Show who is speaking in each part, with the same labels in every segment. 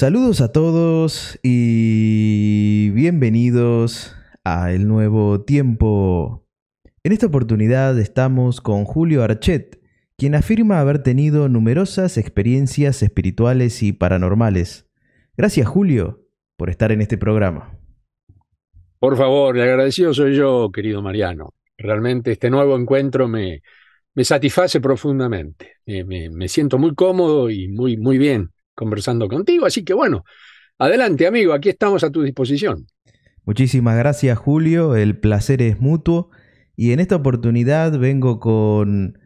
Speaker 1: Saludos a todos y bienvenidos a El Nuevo Tiempo. En esta oportunidad estamos con Julio Archet, quien afirma haber tenido numerosas experiencias espirituales y paranormales. Gracias Julio por estar en este programa.
Speaker 2: Por favor, le agradecido soy yo, querido Mariano. Realmente este nuevo encuentro me, me satisface profundamente. Eh, me, me siento muy cómodo y muy, muy bien conversando contigo. Así que bueno, adelante amigo, aquí estamos a tu disposición.
Speaker 1: Muchísimas gracias Julio, el placer es mutuo y en esta oportunidad vengo con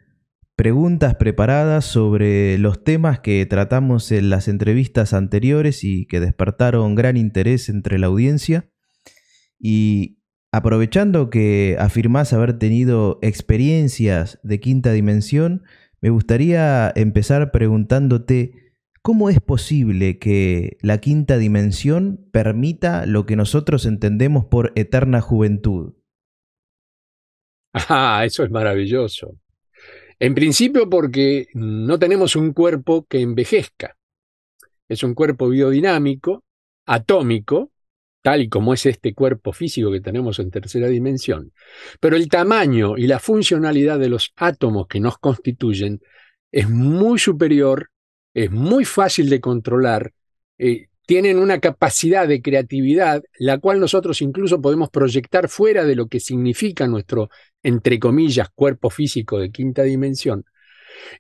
Speaker 1: preguntas preparadas sobre los temas que tratamos en las entrevistas anteriores y que despertaron gran interés entre la audiencia. Y aprovechando que afirmás haber tenido experiencias de quinta dimensión, me gustaría empezar preguntándote ¿Cómo es posible que la quinta dimensión permita lo que nosotros entendemos por eterna juventud?
Speaker 2: Ah, eso es maravilloso. En principio porque no tenemos un cuerpo que envejezca. Es un cuerpo biodinámico, atómico, tal y como es este cuerpo físico que tenemos en tercera dimensión. Pero el tamaño y la funcionalidad de los átomos que nos constituyen es muy superior es muy fácil de controlar, eh, tienen una capacidad de creatividad, la cual nosotros incluso podemos proyectar fuera de lo que significa nuestro, entre comillas, cuerpo físico de quinta dimensión.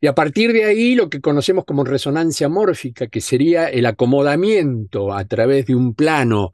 Speaker 2: Y a partir de ahí, lo que conocemos como resonancia mórfica, que sería el acomodamiento a través de un plano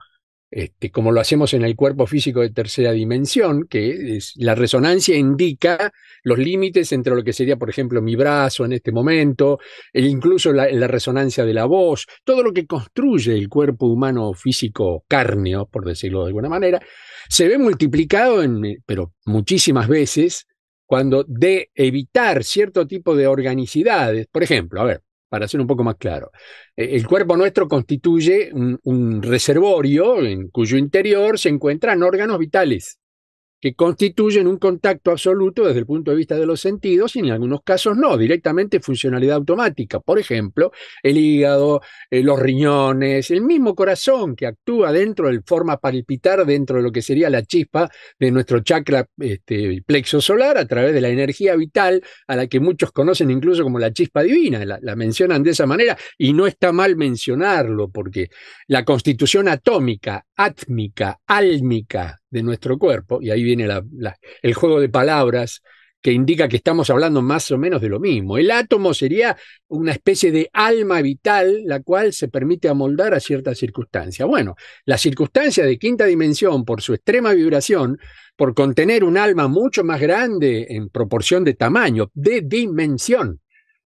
Speaker 2: este, como lo hacemos en el cuerpo físico de tercera dimensión, que la resonancia indica los límites entre lo que sería, por ejemplo, mi brazo en este momento, e incluso la, resonancia de la voz, todo lo que construye el cuerpo humano físico carneo, por decirlo de alguna manera, se ve multiplicado, en, pero muchísimas veces, cuando de evitar cierto tipo de organicidades, por ejemplo, a ver, para ser un poco más claro. E, el cuerpo nuestro constituye un, reservorio en cuyo interior se encuentran órganos vitales que constituyen un contacto absoluto desde el punto de vista de los sentidos y en algunos casos no, directamente funcionalidad automática. Por ejemplo, el hígado, eh, los riñones, el mismo corazón que actúa dentro del forma palpitar dentro de lo que sería la chispa de nuestro chakra este, plexo solar a través de la energía vital a la que muchos conocen incluso como la chispa divina, la mencionan de esa manera y no está mal mencionarlo porque la constitución atómica, átmica, álmica, de nuestro cuerpo, y ahí viene el juego de palabras que indica que estamos hablando más o menos de lo mismo. El átomo sería una especie de alma vital, la cual se permite amoldar a ciertas circunstancias. Bueno, la circunstancia de quinta dimensión, por su extrema vibración, por contener un alma mucho más grande en proporción de tamaño, de dimensión,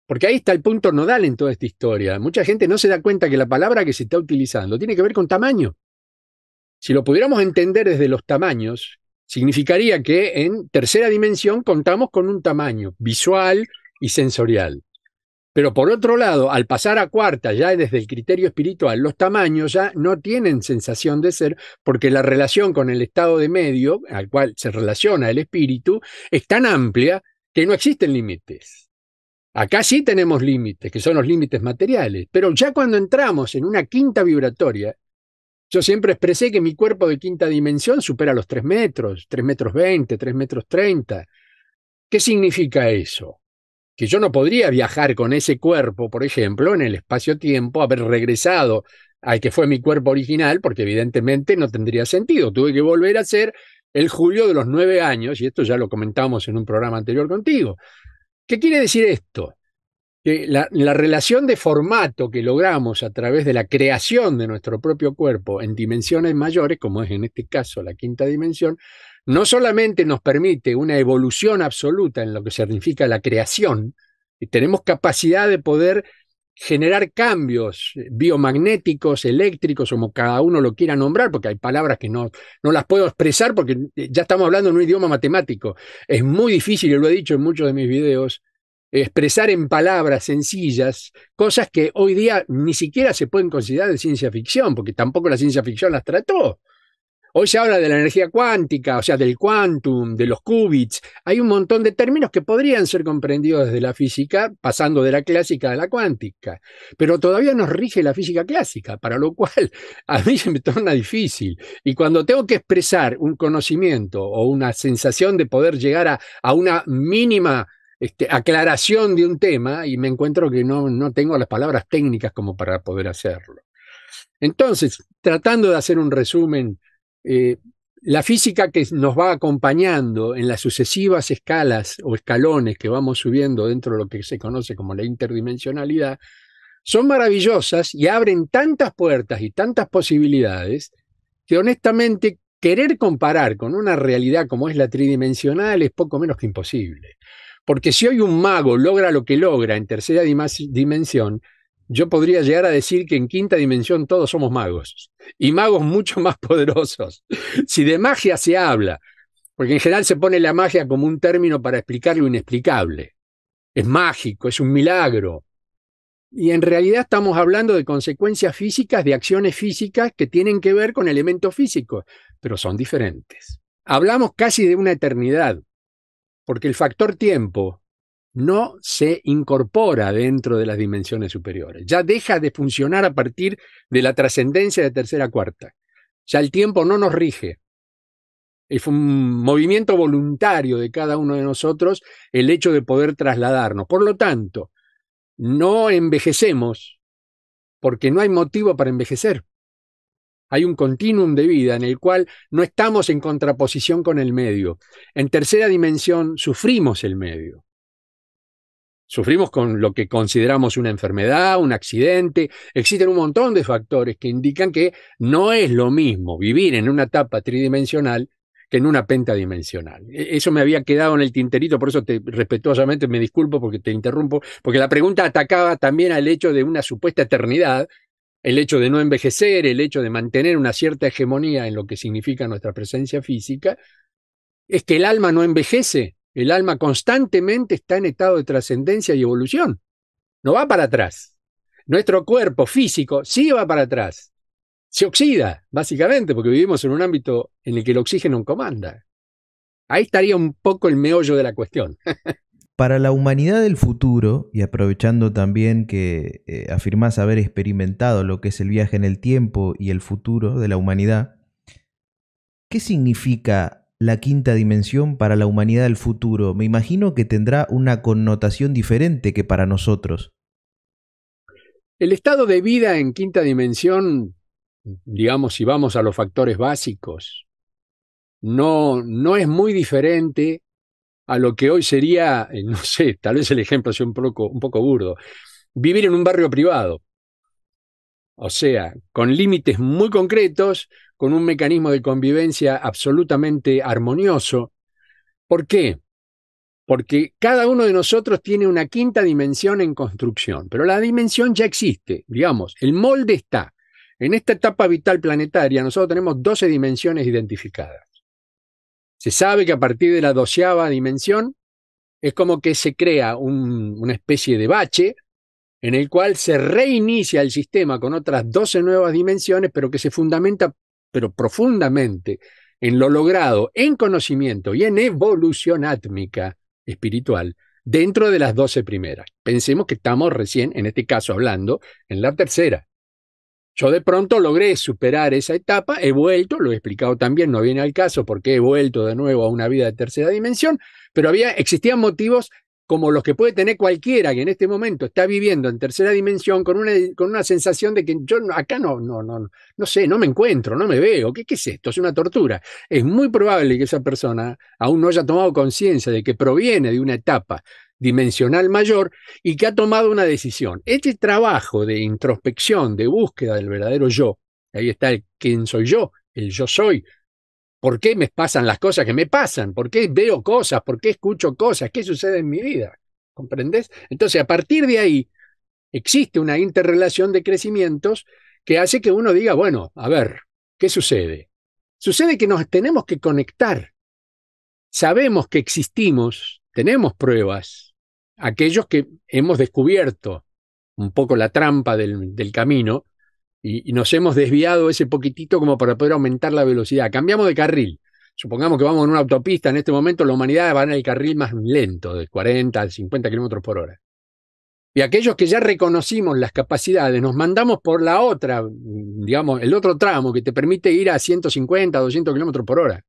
Speaker 2: porque ahí está el punto nodal en toda esta historia. Mucha gente no se da cuenta que la palabra que se está utilizando tiene que ver con tamaño. Si lo pudiéramos entender desde los tamaños, significaría que en tercera dimensión contamos con un tamaño visual y sensorial. Pero por otro lado, al pasar a cuarta, ya desde el criterio espiritual, los tamaños ya no tienen sensación de ser porque la relación con el estado de medio al cual se relaciona el espíritu es tan amplia que no existen límites. Acá sí tenemos límites, que son los límites materiales, pero ya cuando entramos en una quinta vibratoria, yo siempre expresé que mi cuerpo de quinta dimensión supera los 3 metros, 3 metros 20, 3 metros 30. ¿Qué significa eso? Que yo no podría viajar con ese cuerpo, por ejemplo, en el espacio-tiempo, haber regresado al que fue mi cuerpo original, porque evidentemente no tendría sentido. Tuve que volver a ser el Julio de los nueve años, y esto ya lo comentamos en un programa anterior contigo. ¿Qué quiere decir esto? la, relación de formato que logramos a través de la creación de nuestro propio cuerpo en dimensiones mayores, como es en este caso la quinta dimensión, no solamente nos permite una evolución absoluta en lo que significa la creación, y eh, tenemos capacidad de poder generar cambios eh, biomagnéticos, eléctricos, como cada uno lo quiera nombrar, porque hay palabras que no, no las puedo expresar porque eh, ya estamos hablando en un idioma matemático. Es muy difícil, y lo he dicho en muchos de mis videos, expresar en palabras sencillas cosas que hoy día ni siquiera se pueden considerar de ciencia ficción, porque tampoco la ciencia ficción las trató. Hoy se habla de la energía cuántica, o sea, del quantum, de los qubits. Hay un montón de términos que podrían ser comprendidos desde la física, pasando de la clásica a la cuántica. Pero todavía nos rige la física clásica, para lo cual a mí se me torna difícil. Y cuando tengo que expresar un conocimiento o una sensación de poder llegar a, a una mínima este, aclaración de un tema y me encuentro que no, no tengo las palabras técnicas como para poder hacerlo. Entonces, tratando de hacer un resumen, eh, la física que nos va acompañando en las sucesivas escalas o escalones que vamos subiendo dentro de lo que se conoce como la interdimensionalidad, son maravillosas y abren tantas puertas y tantas posibilidades que honestamente querer comparar con una realidad como es la tridimensional es poco menos que imposible. Porque si hoy un mago logra lo que logra en tercera dimensión, yo podría llegar a decir que en quinta dimensión todos somos magos, y magos mucho más poderosos. Si de magia se habla, porque en general se pone la magia como un término para explicar lo inexplicable, es mágico, es un milagro. Y en realidad estamos hablando de consecuencias físicas, de acciones físicas que tienen que ver con elementos físicos, pero son diferentes. Hablamos casi de una eternidad porque el factor tiempo no se incorpora dentro de las dimensiones superiores, ya deja de funcionar a partir de la trascendencia de tercera a cuarta, ya el tiempo no nos rige. Es un movimiento voluntario de cada uno de nosotros el hecho de poder trasladarnos. Por lo tanto, no envejecemos porque no hay motivo para envejecer. Hay un continuum de vida en el cual no estamos en contraposición con el medio. En tercera dimensión, sufrimos el medio. Sufrimos con lo que consideramos una enfermedad, un accidente. Existen un montón de factores que indican que no es lo mismo vivir en una etapa tridimensional que en una pentadimensional. E-, eso me había quedado en el tinterito, por eso te, respetuosamente me disculpo porque te interrumpo, porque la pregunta atacaba también al hecho de una supuesta eternidad el hecho de no envejecer, el hecho de mantener una cierta hegemonía en lo que significa nuestra presencia física, es que el alma no envejece, el alma constantemente está en estado de trascendencia y evolución, no va para atrás. Nuestro cuerpo físico sí va para atrás, se oxida, básicamente, porque vivimos en un ámbito en el que el oxígeno comanda. Ahí estaría un poco el meollo de la cuestión.
Speaker 1: Para la humanidad del futuro, y aprovechando también que eh, afirmás haber experimentado lo que es el viaje en el tiempo y el futuro de la humanidad, ¿qué significa la quinta dimensión para la humanidad del futuro? Me imagino que tendrá una connotación diferente que para nosotros.
Speaker 2: El estado de vida en quinta dimensión, digamos, si vamos a los factores básicos, no, no es muy diferente a lo que hoy sería, eh, no sé, tal vez el ejemplo sea un poco, un poco burdo, vivir en un barrio privado. O sea, con límites muy concretos, con un mecanismo de convivencia absolutamente armonioso. ¿Por qué? Porque cada uno de nosotros tiene una quinta dimensión en construcción, pero la dimensión ya existe, digamos, el molde está. En esta etapa vital planetaria nosotros tenemos 12 dimensiones identificadas. Se sabe que a partir de la doceava dimensión es como que se crea una especie de bache en el cual se reinicia el sistema con otras doce nuevas dimensiones, pero que se fundamenta pero profundamente en lo logrado en conocimiento y en evolución átmica espiritual dentro de las doce primeras. Pensemos que estamos recién, en este caso hablando, en la tercera. Yo de pronto logré superar esa etapa, he vuelto, lo he explicado también, no viene al caso porque he vuelto de nuevo a una vida de tercera dimensión, pero había, existían motivos como los que puede tener cualquiera que en este momento está viviendo en tercera dimensión con una, con una sensación de que yo acá no, no, no, no sé, no me encuentro, no me veo, qué es esto? Es una tortura. Es muy probable que esa persona aún no haya tomado conciencia de que proviene de una etapa dimensional mayor y que ha tomado una decisión. Este trabajo de introspección, de búsqueda del verdadero yo, ahí está el quién soy yo, el yo soy, ¿Por qué me pasan las cosas que me pasan? ¿Por qué veo cosas? ¿Por qué escucho cosas? ¿Qué sucede en mi vida? ¿Comprendés? Entonces, a partir de ahí, existe una interrelación de crecimientos que hace que uno diga, bueno, a ver, ¿qué sucede? Sucede que nos tenemos que conectar. Sabemos que existimos, tenemos pruebas, aquellos que hemos descubierto un poco la trampa del, camino y, nos hemos desviado ese poquitito como para poder aumentar la velocidad. Cambiamos de carril. Supongamos que vamos en una autopista, en este momento la humanidad va en el carril más lento, de 40 a 50 kilómetros por hora. Y aquellos que ya reconocimos las capacidades, nos mandamos por la otra, digamos, el otro tramo que te permite ir a 150, 200 kilómetros por hora.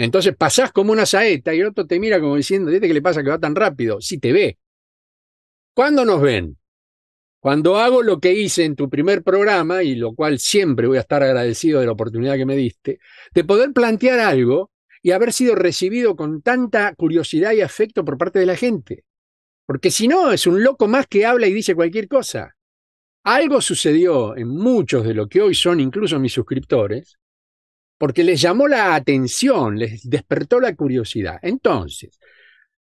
Speaker 2: Entonces pasás como una saeta y el otro te mira como diciendo, ¿qué le pasa que va tan rápido? si te ve. ¿Cuándo nos ven? Cuando hago lo que hice en tu primer programa, y lo cual siempre voy a estar agradecido de la oportunidad que me diste, de poder plantear algo y haber sido recibido con tanta curiosidad y afecto por parte de la gente. Porque si no, es un loco más que habla y dice cualquier cosa. Algo sucedió en muchos de lo que hoy son incluso mis suscriptores, porque les llamó la atención, les despertó la curiosidad. Entonces,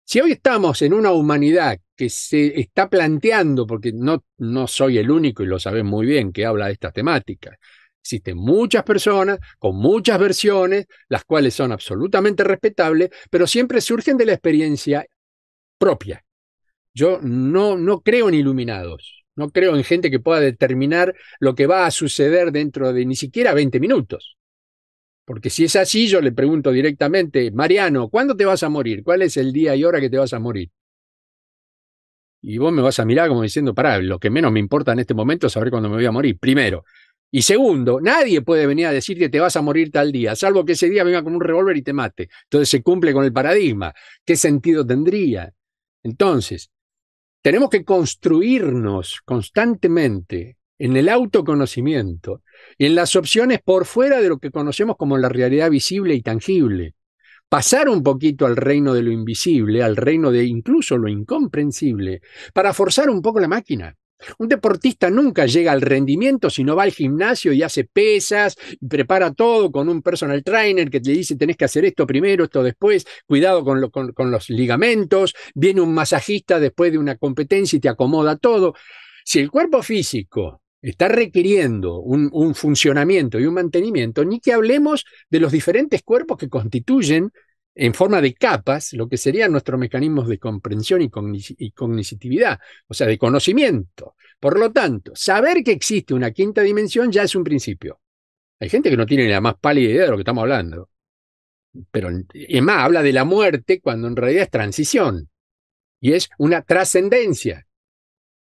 Speaker 2: si hoy estamos en una humanidad que se está planteando, porque no, no soy el único y lo saben muy bien que habla de esta temática, existen muchas personas con muchas versiones, las cuales son absolutamente respetables, pero siempre surgen de la experiencia propia. Yo no, no creo en iluminados, no creo en gente que pueda determinar lo que va a suceder dentro de ni siquiera 20 minutos. Porque si es así, yo le pregunto directamente, Mariano, ¿cuándo te vas a morir? ¿Cuál es el día y hora que te vas a morir? Y vos me vas a mirar como diciendo, pará, lo que menos me importa en este momento es saber cuándo me voy a morir, primero. Y segundo, nadie puede venir a decir que te vas a morir tal día, salvo que ese día venga con un revólver y te mate. Entonces se cumple con el paradigma. ¿Qué sentido tendría? Entonces, tenemos que construirnos constantemente en el autoconocimiento, en las opciones por fuera de lo que conocemos como la realidad visible y tangible. Pasar un poquito al reino de lo invisible, al reino de incluso lo incomprensible, para forzar un poco la máquina. Un deportista nunca llega al rendimiento si no va al gimnasio y hace pesas, y prepara todo con un personal trainer que te dice tenés que hacer esto primero, esto después, cuidado con, con los ligamentos, viene un masajista después de una competencia y te acomoda todo. Si el cuerpo físico está requiriendo un, funcionamiento y un mantenimiento, ni que hablemos de los diferentes cuerpos que constituyen en forma de capas lo que serían nuestros mecanismos de comprensión y, cognitividad, o sea, de conocimiento. Por lo tanto, saber que existe una quinta dimensión ya es un principio. Hay gente que no tiene la más pálida idea de lo que estamos hablando. Pero, Emma más, habla de la muerte cuando en realidad es transición. Y es una trascendencia,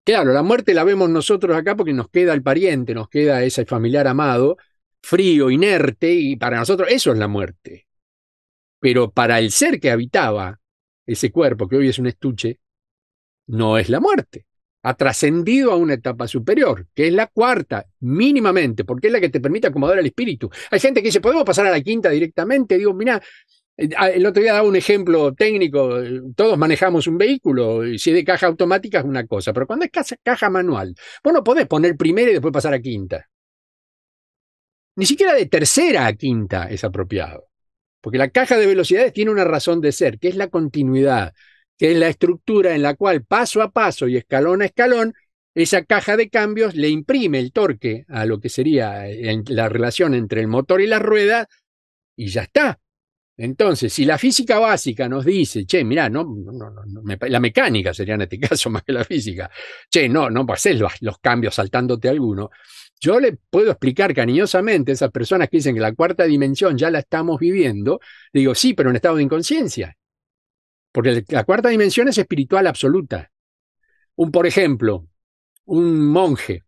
Speaker 2: Claro, la muerte la vemos nosotros acá porque nos queda el pariente, nos queda ese familiar amado, frío, inerte, y para nosotros eso es la muerte. Pero para el ser que habitaba ese cuerpo, que hoy es un estuche, no es la muerte. Ha trascendido a una etapa superior, que es la cuarta, mínimamente, porque es la que te permite acomodar al espíritu. Hay gente que dice, podemos pasar a la quinta directamente. Digo, mira, eh, ah, el otro día daba un ejemplo técnico, todos manejamos un vehículo, y si es de caja automática es una cosa, pero cuando es caja, manual, vos no podés poner primera y después pasar a quinta. Ni siquiera de tercera a quinta es apropiado, porque la caja de velocidades tiene una razón de ser, que es la continuidad, que es la estructura en la cual paso a paso y escalón a escalón, esa caja de cambios le imprime el torque a lo que sería eh, la relación entre el motor y la rueda y ya está. Entonces, si la física básica nos dice, che, mirá, no, la mecánica sería en este caso más que la física, che, no, no pases los, cambios saltándote alguno, yo le puedo explicar cariñosamente a esas personas que dicen que la cuarta dimensión ya la estamos viviendo, digo, sí, pero en estado de inconsciencia. Porque la cuarta dimensión es espiritual absoluta. Un, por ejemplo, un monje,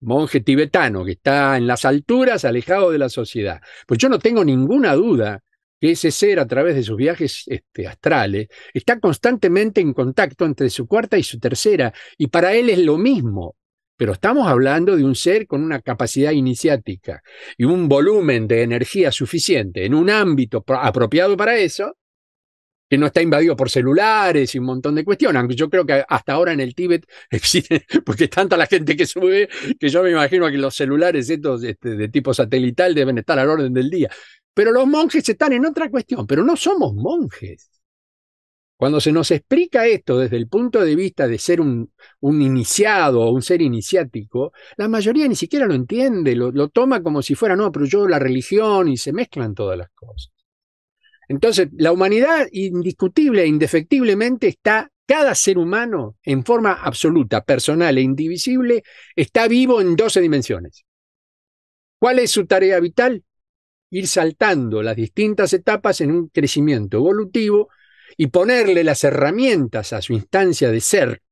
Speaker 2: monje tibetano que está en las alturas, alejado de la sociedad. Pues yo no tengo ninguna duda ese ser a través de sus viajes este, astrales está constantemente en contacto entre su cuarta y su tercera, y para él es lo mismo. Pero estamos hablando de un ser con una capacidad iniciática y un volumen de energía suficiente en un ámbito apropiado para eso, que no está invadido por celulares y un montón de cuestiones. Aunque yo creo que hasta ahora en el Tíbet existe, porque tanta la gente que sube, que yo me imagino que los celulares estos este, de tipo satelital deben estar al orden del día. Pero los monjes están en otra cuestión, pero no somos monjes. Cuando se nos explica esto desde el punto de vista de ser un, iniciado o un ser iniciático, la mayoría ni siquiera lo entiende, lo, lo toma como si fuera, no, pero yo la religión y se mezclan todas las cosas. Entonces, la humanidad indiscutible e indefectiblemente está, cada ser humano en forma absoluta, personal e indivisible, está vivo en doce dimensiones. ¿Cuál es su tarea vital? ir saltando las distintas etapas en un crecimiento evolutivo y ponerle las herramientas a su instancia de ser,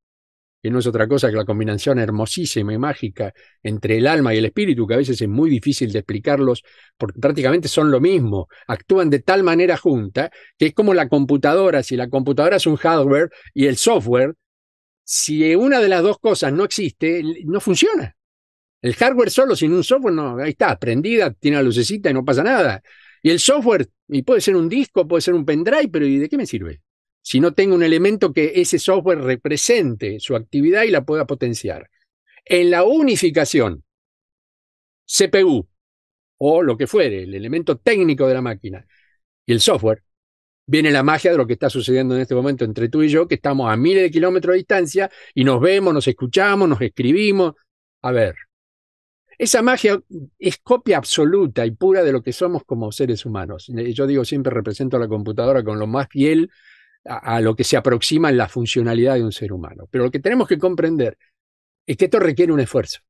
Speaker 2: que no es otra cosa que la combinación hermosísima y mágica entre el alma y el espíritu, que a veces es muy difícil de explicarlos porque prácticamente son lo mismo, actúan de tal manera junta que es como la computadora, si la computadora es un hardware y el software, si una de las dos cosas no existe, no funciona. El hardware solo, sin un software, no, ahí está, prendida, tiene la lucecita y no pasa nada. Y el software, y puede ser un disco, puede ser un pendrive, pero ¿y de qué me sirve? Si no tengo un elemento que ese software represente su actividad y la pueda potenciar. En la unificación, CPU o lo que fuere, el elemento técnico de la máquina y el software, viene la magia de lo que está sucediendo en este momento entre tú y yo, que estamos a miles de kilómetros de distancia y nos vemos, nos escuchamos, nos escribimos. A ver, esa magia es copia absoluta y pura de lo que somos como seres humanos. Eh, yo digo, siempre represento a la computadora con lo más fiel a, lo que se aproxima en la funcionalidad de un ser humano. Pero lo que tenemos que comprender es que esto requiere un esfuerzo.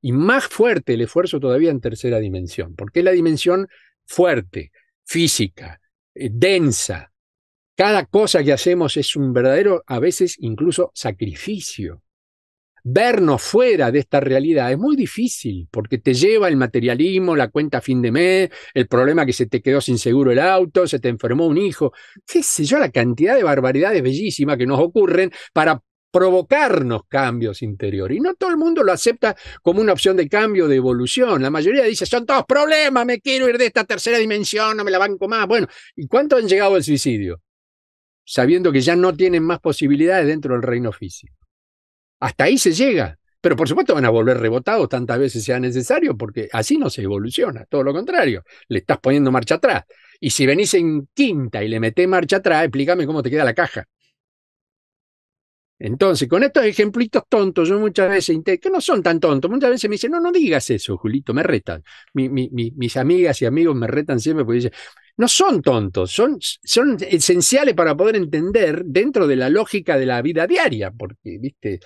Speaker 2: Y más fuerte el esfuerzo todavía en tercera dimensión, porque es la dimensión fuerte, física, eh, densa. Cada cosa que hacemos es un verdadero, a veces incluso sacrificio vernos fuera de esta realidad es muy difícil, porque te lleva el materialismo, la cuenta a fin de mes, el problema que se te quedó sin seguro el auto, se te enfermó un hijo, qué sé yo, la cantidad de barbaridades bellísimas que nos ocurren para provocarnos cambios interiores. Y no todo el mundo lo acepta como una opción de cambio, de evolución. La mayoría dice, son todos problemas, me quiero ir de esta tercera dimensión, no me la banco más. Bueno, ¿y cuánto han llegado al suicidio? Sabiendo que ya no tienen más posibilidades dentro del reino físico. Hasta ahí se llega. Pero por supuesto van a volver rebotados tantas veces sea necesario, porque así no se evoluciona, todo lo contrario, le estás poniendo marcha atrás. Y si venís en quinta y le metés marcha atrás, explícame cómo te queda la caja. Entonces, con estos ejemplitos tontos, yo muchas veces, que no son tan tontos, muchas veces me dicen, no, no digas eso, Julito, me retan. mis amigas y amigos me retan siempre porque dicen, no son tontos, son, son esenciales para poder entender dentro de la lógica de la vida diaria, porque, viste,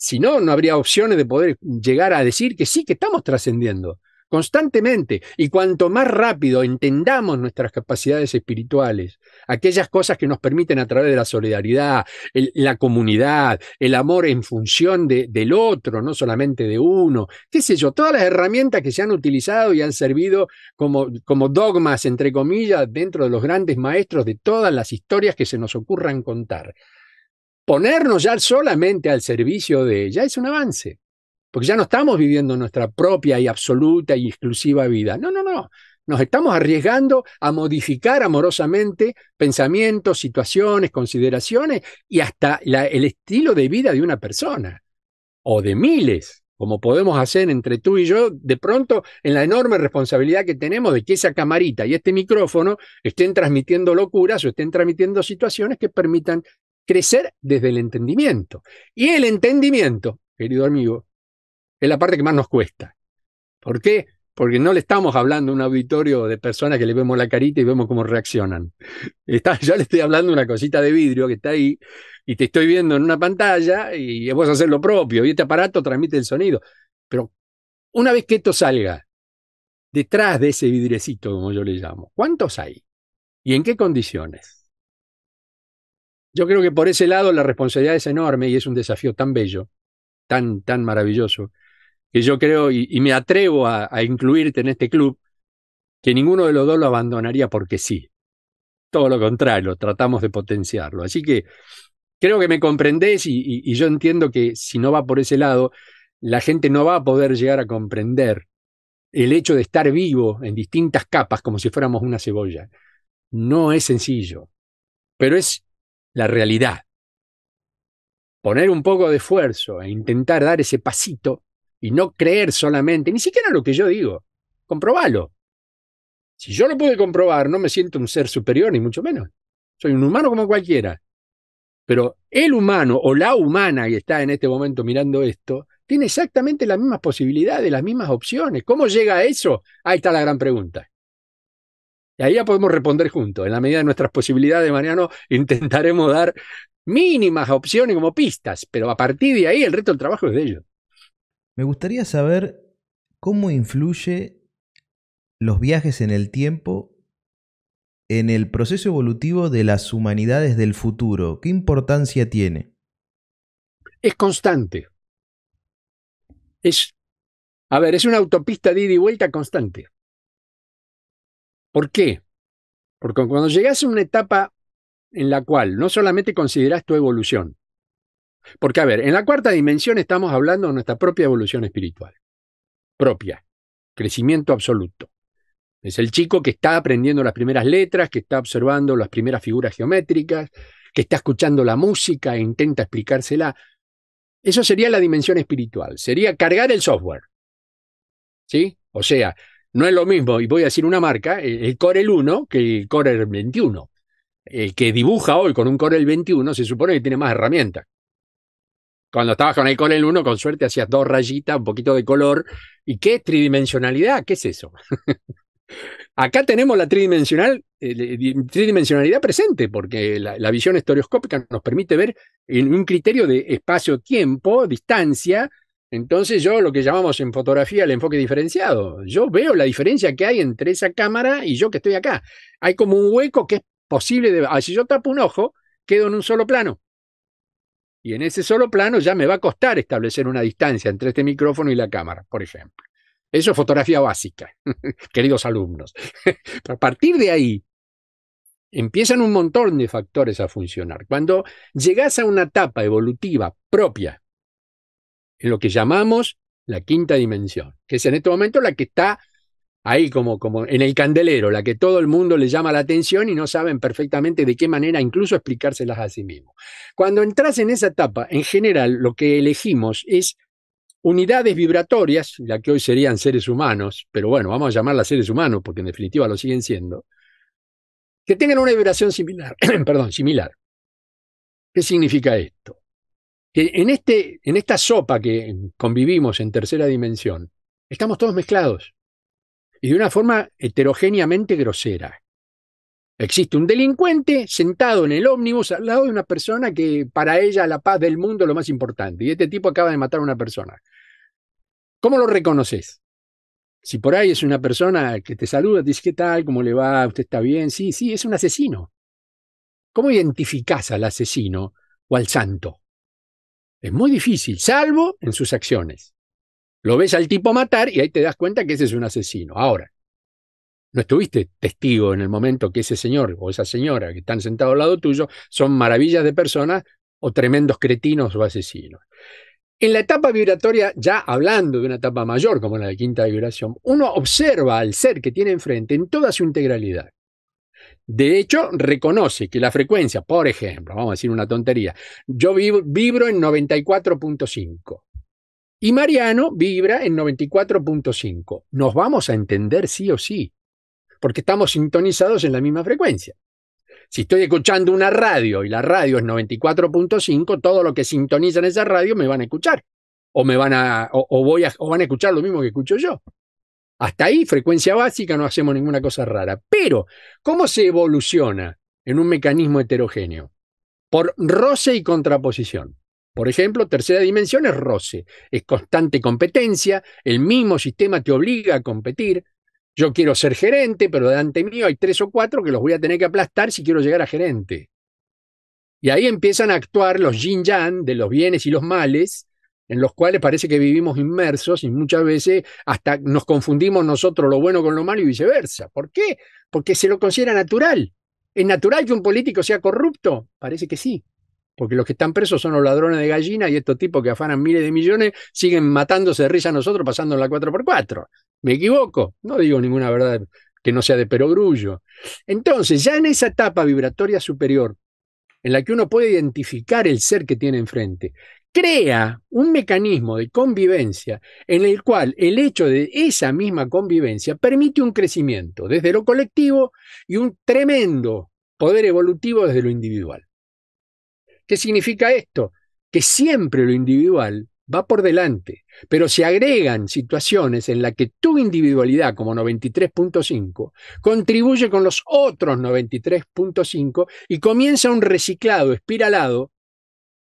Speaker 2: si no, no habría opciones de poder llegar a decir que sí, que estamos trascendiendo constantemente. Y cuanto más rápido entendamos nuestras capacidades espirituales, aquellas cosas que nos permiten a través de la solidaridad, la comunidad, el amor en función del otro, no solamente de uno, qué sé yo, todas las herramientas que se han utilizado y han servido como dogmas, entre comillas, dentro de los grandes maestros de todas las historias que se nos ocurran contar ponernos ya solamente al servicio de ella es un avance, porque ya no estamos viviendo nuestra propia y absoluta y exclusiva vida. No, no, no. Nos estamos arriesgando a modificar amorosamente pensamientos, situaciones, consideraciones y hasta el estilo de vida de una persona o de miles, como podemos hacer entre tú y yo, de pronto en la enorme responsabilidad que tenemos de que esa camarita y este micrófono estén transmitiendo locuras o estén transmitiendo situaciones que permitan crecer desde el entendimiento. Y el entendimiento, querido amigo, es la parte que más nos cuesta. ¿Por qué? Porque no le estamos hablando a un auditorio de personas que le vemos la carita y vemos cómo reaccionan. yo le estoy hablando una cosita de vidrio que está ahí y te estoy viendo en una pantalla y vos haces lo propio y este aparato transmite el sonido. Pero una vez que esto salga detrás de ese vidrecito, como yo le llamo, ¿cuántos hay? ¿Y en qué condiciones? Yo creo que por ese lado la responsabilidad es enorme y es un desafío tan bello, tan, tan maravilloso, que yo creo y, me atrevo a, incluirte en este club, que ninguno de los dos lo abandonaría porque sí. Todo lo contrario, tratamos de potenciarlo. Así que creo que me comprendés y yo entiendo que si no va por ese lado, la gente no va a poder llegar a comprender el hecho de estar vivo en distintas capas como si fuéramos una cebolla. No es sencillo, pero es la realidad. Poner un poco de esfuerzo e intentar dar ese pasito y no creer solamente, ni siquiera lo que yo digo, comprobalo. Si yo lo pude comprobar, no me siento un ser superior, ni mucho menos. Soy un humano como cualquiera. Pero el humano o la humana que está en este momento mirando esto, tiene exactamente las mismas posibilidades, las mismas opciones. ¿Cómo llega a eso? Ahí está la gran pregunta. Y ahí ya podemos responder juntos. En la medida de nuestras posibilidades, mañana intentaremos dar mínimas opciones como pistas, pero a
Speaker 1: partir de ahí el resto del trabajo es de ellos. Me gustaría saber cómo influye los viajes en el tiempo en el proceso evolutivo de las humanidades del futuro. ¿Qué importancia tiene?
Speaker 2: Es constante. Es, a ver, es una autopista de ida y vuelta constante. ¿Por qué? Porque cuando llegas a una etapa en la cual no solamente consideras tu evolución, porque a ver, en la cuarta dimensión estamos hablando de nuestra propia evolución espiritual, propia, crecimiento absoluto. Es el chico que está aprendiendo las primeras letras, que está observando las primeras figuras geométricas, que está escuchando la música e intenta explicársela. Eso sería la dimensión espiritual, sería cargar el software. ¿Sí? O sea, no es lo mismo, y voy a decir una marca, el Corel 1 que el Corel 21. El que dibuja hoy con un Corel 21 se supone que tiene más herramientas. Cuando estabas con el Corel 1, con suerte hacías dos rayitas, un poquito de color. ¿Y qué tridimensionalidad? ¿Qué es eso? Acá tenemos la tridimensional, eh, tridimensionalidad presente, porque la, la, visión estereoscópica nos permite ver en un criterio de espacio-tiempo, distancia, entonces yo lo que llamamos en fotografía el enfoque diferenciado. Yo veo la diferencia que hay entre esa cámara y yo que estoy acá. Hay como un hueco que es posible de... Ah, si yo tapo un ojo, quedo en un solo plano. Y en ese solo plano ya me va a costar establecer una distancia entre este micrófono y la cámara, por ejemplo. Eso es fotografía básica, queridos alumnos. a partir de ahí, empiezan un montón de factores a funcionar. Cuando llegas a una etapa evolutiva propia, en lo que llamamos la quinta dimensión, que es en este momento la que está ahí como, como en el candelero, la que todo el mundo le llama la atención y no saben perfectamente de qué manera incluso explicárselas a sí mismos. Cuando entras en esa etapa, en general lo que elegimos es unidades vibratorias, la que hoy serían seres humanos, pero bueno, vamos a llamarlas seres humanos porque en definitiva lo siguen siendo, que tengan una vibración similar, perdón, similar. ¿Qué significa esto? en, este, en esta sopa que convivimos en tercera dimensión, estamos todos mezclados y de una forma heterogéneamente grosera. Existe un delincuente sentado en el ómnibus al lado de una persona que para ella la paz del mundo es lo más importante. Y este tipo acaba de matar a una persona. ¿Cómo lo reconoces? Si por ahí es una persona que te saluda, te dice, ¿qué tal? ¿Cómo le va? ¿Usted está bien? Sí, sí, es un asesino. ¿Cómo identificás al asesino o al santo? Es muy difícil, salvo en sus acciones. Lo ves al tipo matar y ahí te das cuenta que ese es un asesino. Ahora, no estuviste testigo en el momento que ese señor o esa señora que están sentados al lado tuyo son maravillas de personas o tremendos cretinos o asesinos. En la etapa vibratoria, ya hablando de una etapa mayor como la de quinta vibración, uno observa al ser que tiene enfrente en toda su integralidad. De hecho, reconoce que la frecuencia, por ejemplo, vamos a decir una tontería, yo vibro en 94.5 y Mariano vibra en 94.5. Nos vamos a entender sí o sí, porque estamos sintonizados en la misma frecuencia. Si estoy escuchando una radio y la radio es 94.5, todo lo que sintoniza en esa radio me van a escuchar o me van a voy a o van a escuchar lo mismo que escucho yo. Hasta ahí, frecuencia básica, no hacemos ninguna cosa rara. Pero, ¿cómo se evoluciona en un mecanismo heterogéneo? Por roce y contraposición. Por ejemplo, tercera dimensión es roce, es constante competencia, el mismo sistema te obliga a competir. Yo quiero ser gerente, pero delante mío hay tres o cuatro que los voy a tener que aplastar si quiero llegar a gerente. Y ahí empiezan a actuar los yin-yang de los bienes y los males, en los cuales parece que vivimos inmersos y muchas veces hasta nos confundimos nosotros lo bueno con lo malo y viceversa. ¿Por qué? Porque se lo considera natural. ¿Es natural que un político sea corrupto? Parece que sí. Porque los que están presos son los ladrones de gallina y estos tipos que afanan miles de millones siguen matándose de risa a nosotros pasando en la 4x4. ¿Me equivoco? No digo ninguna verdad que no sea de perogrullo. Entonces, ya en esa etapa vibratoria superior, en la que uno puede identificar el ser que tiene enfrente crea un mecanismo de convivencia en el cual el hecho de esa misma convivencia permite un crecimiento desde lo colectivo y un tremendo poder evolutivo desde lo individual. ¿Qué significa esto? Que siempre lo individual va por delante, pero se agregan situaciones en las que tu individualidad como 93.5 contribuye con los otros 93.5 y comienza un reciclado espiralado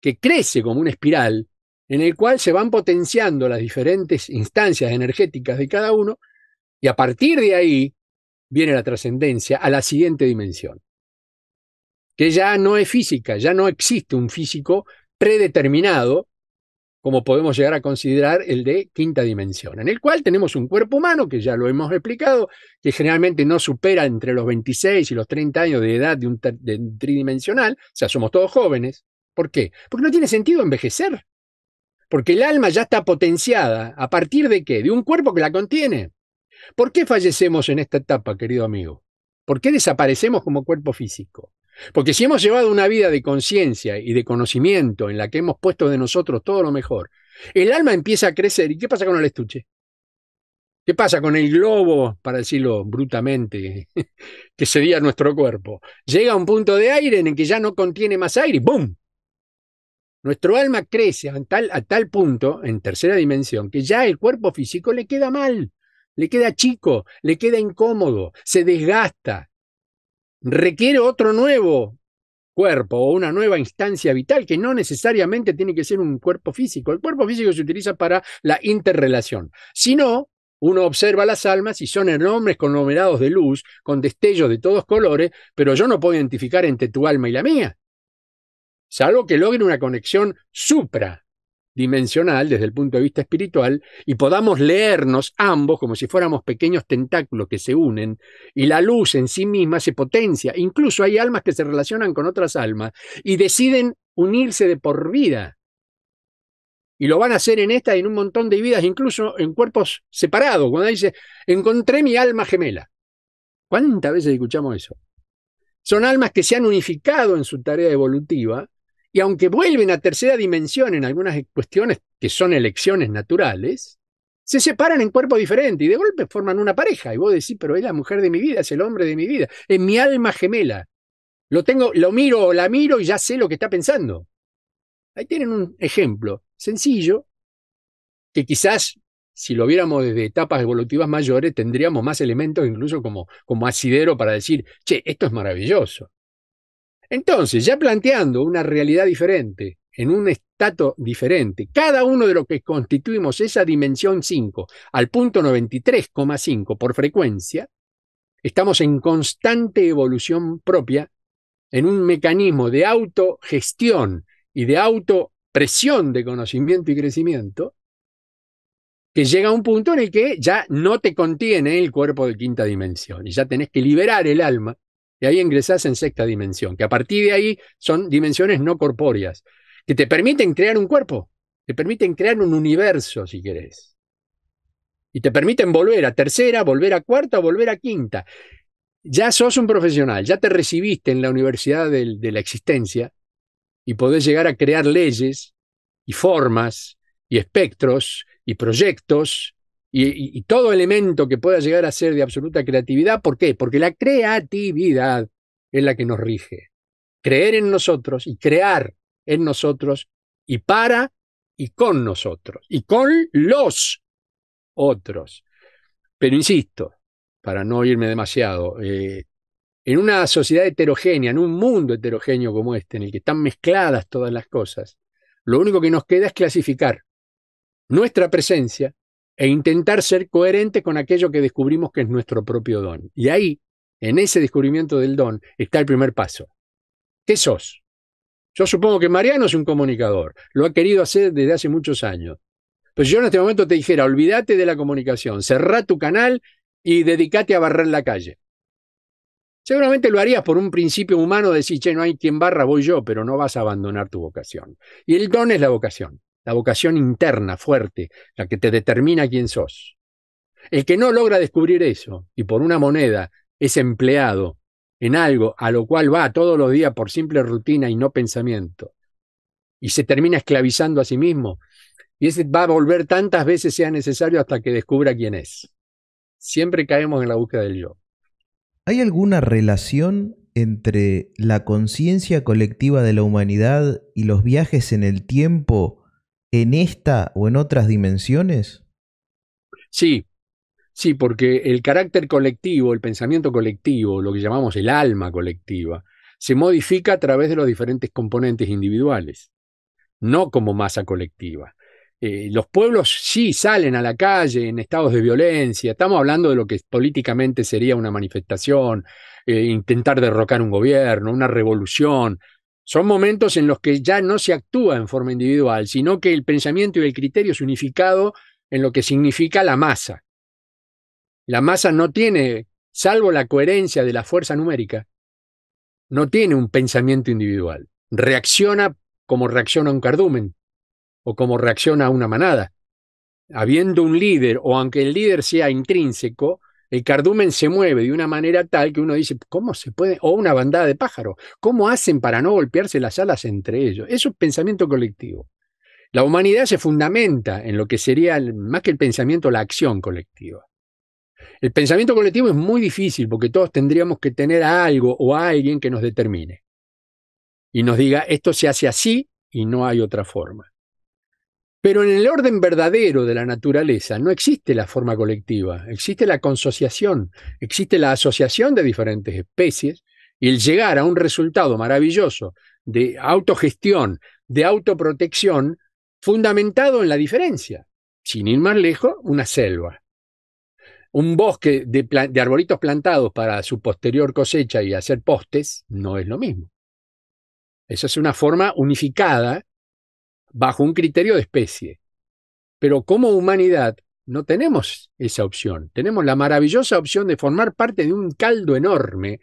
Speaker 2: que crece como una espiral, en el cual se van potenciando las diferentes instancias energéticas de cada uno, y a partir de ahí viene la trascendencia a la siguiente dimensión, que ya no es física, ya no existe un físico predeterminado, como podemos llegar a considerar el de quinta dimensión, en el cual tenemos un cuerpo humano, que ya lo hemos explicado, que generalmente no supera entre los 26 y los 30 años de edad de un, tridimensional, o sea, somos todos jóvenes, ¿Por qué? Porque no tiene sentido envejecer. Porque el alma ya está potenciada. ¿A partir de qué? De un cuerpo que la contiene. ¿Por qué fallecemos en esta etapa, querido amigo? ¿Por qué desaparecemos como cuerpo físico? Porque si hemos llevado una vida de conciencia y de conocimiento en la que hemos puesto de nosotros todo lo mejor, el alma empieza a crecer. ¿Y qué pasa con el estuche? ¿Qué pasa con el globo, para decirlo brutamente, que sería nuestro cuerpo? Llega a un punto de aire en el que ya no contiene más aire y ¡boom! Nuestro alma crece a tal, a tal punto, en tercera dimensión, que ya el cuerpo físico le queda mal, le queda chico, le queda incómodo, se desgasta, requiere otro nuevo cuerpo o una nueva instancia vital que no necesariamente tiene que ser un cuerpo físico. El cuerpo físico se utiliza para la interrelación. Si no, uno observa las almas y son enormes conglomerados de luz, con destellos de todos colores, pero yo no puedo identificar entre tu alma y la mía salvo que logren una conexión supradimensional desde el punto de vista espiritual y podamos leernos ambos como si fuéramos pequeños tentáculos que se unen y la luz en sí misma se potencia. Incluso hay almas que se relacionan con otras almas y deciden unirse de por vida. Y lo van a hacer en esta y en un montón de vidas, incluso en cuerpos separados. Cuando dice, encontré mi alma gemela. ¿Cuántas veces escuchamos eso? Son almas que se han unificado en su tarea evolutiva y aunque vuelven a tercera dimensión en algunas cuestiones que son elecciones naturales, se separan en cuerpos diferentes y de golpe forman una pareja. Y vos decís, pero es la mujer de mi vida, es el hombre de mi vida, es mi alma gemela. Lo tengo, lo miro o la miro y ya sé lo que está pensando. Ahí tienen un ejemplo sencillo que quizás si lo viéramos desde etapas evolutivas mayores tendríamos más elementos incluso como, como asidero para decir, che, esto es maravilloso. Entonces, ya planteando una realidad diferente, en un estado diferente, cada uno de los que constituimos esa dimensión 5 al punto 93,5 por frecuencia, estamos en constante evolución propia, en un mecanismo de autogestión y de autopresión de conocimiento y crecimiento, que llega a un punto en el que ya no te contiene el cuerpo de quinta dimensión y ya tenés que liberar el alma y ahí ingresás en sexta dimensión, que a partir de ahí son dimensiones no corpóreas, que te permiten crear un cuerpo, te permiten crear un universo, si querés. Y te permiten volver a tercera, volver a cuarta, volver a quinta. Ya sos un profesional, ya te recibiste en la universidad de, de la existencia y podés llegar a crear leyes y formas y espectros y proyectos y, todo elemento que pueda llegar a ser de absoluta creatividad, ¿por qué? Porque la creatividad es la que nos rige. Creer en nosotros y crear en nosotros y para y con nosotros y con los otros. Pero insisto, para no irme demasiado, eh, en una sociedad heterogénea, en un mundo heterogéneo como este, en el que están mezcladas todas las cosas, lo único que nos queda es clasificar nuestra presencia e intentar ser coherente con aquello que descubrimos que es nuestro propio don. Y ahí, en ese descubrimiento del don, está el primer paso. ¿Qué sos? Yo supongo que Mariano es un comunicador, lo ha querido hacer desde hace muchos años. Pues yo en este momento te dijera, olvídate de la comunicación, cerrá tu canal y dedícate a barrer la calle. Seguramente lo harías por un principio humano de decir, che, no hay quien barra, voy yo, pero no vas a abandonar tu vocación. Y el don es la vocación la vocación interna fuerte, la que te determina quién sos. El que no logra descubrir eso y por una moneda es empleado en algo a lo cual va todos los días por simple rutina y no pensamiento, y se termina esclavizando a sí mismo, y ese va a volver tantas veces sea necesario hasta que descubra quién es. Siempre caemos en la búsqueda del yo.
Speaker 1: ¿Hay alguna relación entre la conciencia colectiva de la humanidad y los viajes en el tiempo en esta o en otras dimensiones?
Speaker 2: Sí, sí, porque el carácter colectivo, el pensamiento colectivo, lo que llamamos el alma colectiva, se modifica a través de los diferentes componentes individuales, no como masa colectiva. Eh, los pueblos sí salen a la calle en estados de violencia, estamos hablando de lo que políticamente sería una manifestación, eh, intentar derrocar un gobierno, una revolución, son momentos en los que ya no se actúa en forma individual, sino que el pensamiento y el criterio es unificado en lo que significa la masa. La masa no tiene, salvo la coherencia de la fuerza numérica, no tiene un pensamiento individual. Reacciona como reacciona un cardumen o como reacciona una manada. Habiendo un líder, o aunque el líder sea intrínseco, el cardumen se mueve de una manera tal que uno dice, ¿cómo se puede? O una bandada de pájaros, ¿cómo hacen para no golpearse las alas entre ellos? Eso es pensamiento colectivo. La humanidad se fundamenta en lo que sería, más que el pensamiento, la acción colectiva. El pensamiento colectivo es muy difícil porque todos tendríamos que tener a algo o a alguien que nos determine y nos diga, esto se hace así y no hay otra forma. Pero en el orden verdadero de la naturaleza no existe la forma colectiva, existe la consociación, existe la asociación de diferentes especies y el llegar a un resultado maravilloso de autogestión, de autoprotección, fundamentado en la diferencia. Sin ir más lejos, una selva. Un bosque de, arbolitos plantados para su posterior cosecha y hacer postes no es lo mismo. Esa es una forma unificada bajo un criterio de especie. Pero como humanidad no tenemos esa opción. Tenemos la maravillosa opción de formar parte de un caldo enorme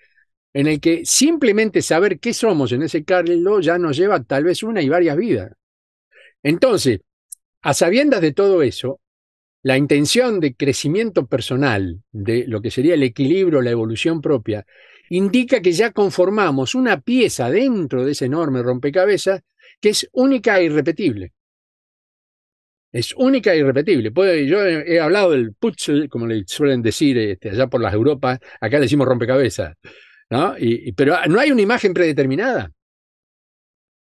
Speaker 2: en el que simplemente saber qué somos en ese caldo ya nos lleva tal vez una y varias vidas. Entonces, a sabiendas de todo eso, la intención de crecimiento personal, de lo que sería el equilibrio, la evolución propia, indica que ya conformamos una pieza dentro de ese enorme rompecabezas que es única e irrepetible. Es única e irrepetible. yo he, hablado del puzzle, como le suelen decir este, allá por las Europas, acá decimos rompecabezas, ¿no? pero no hay una imagen predeterminada.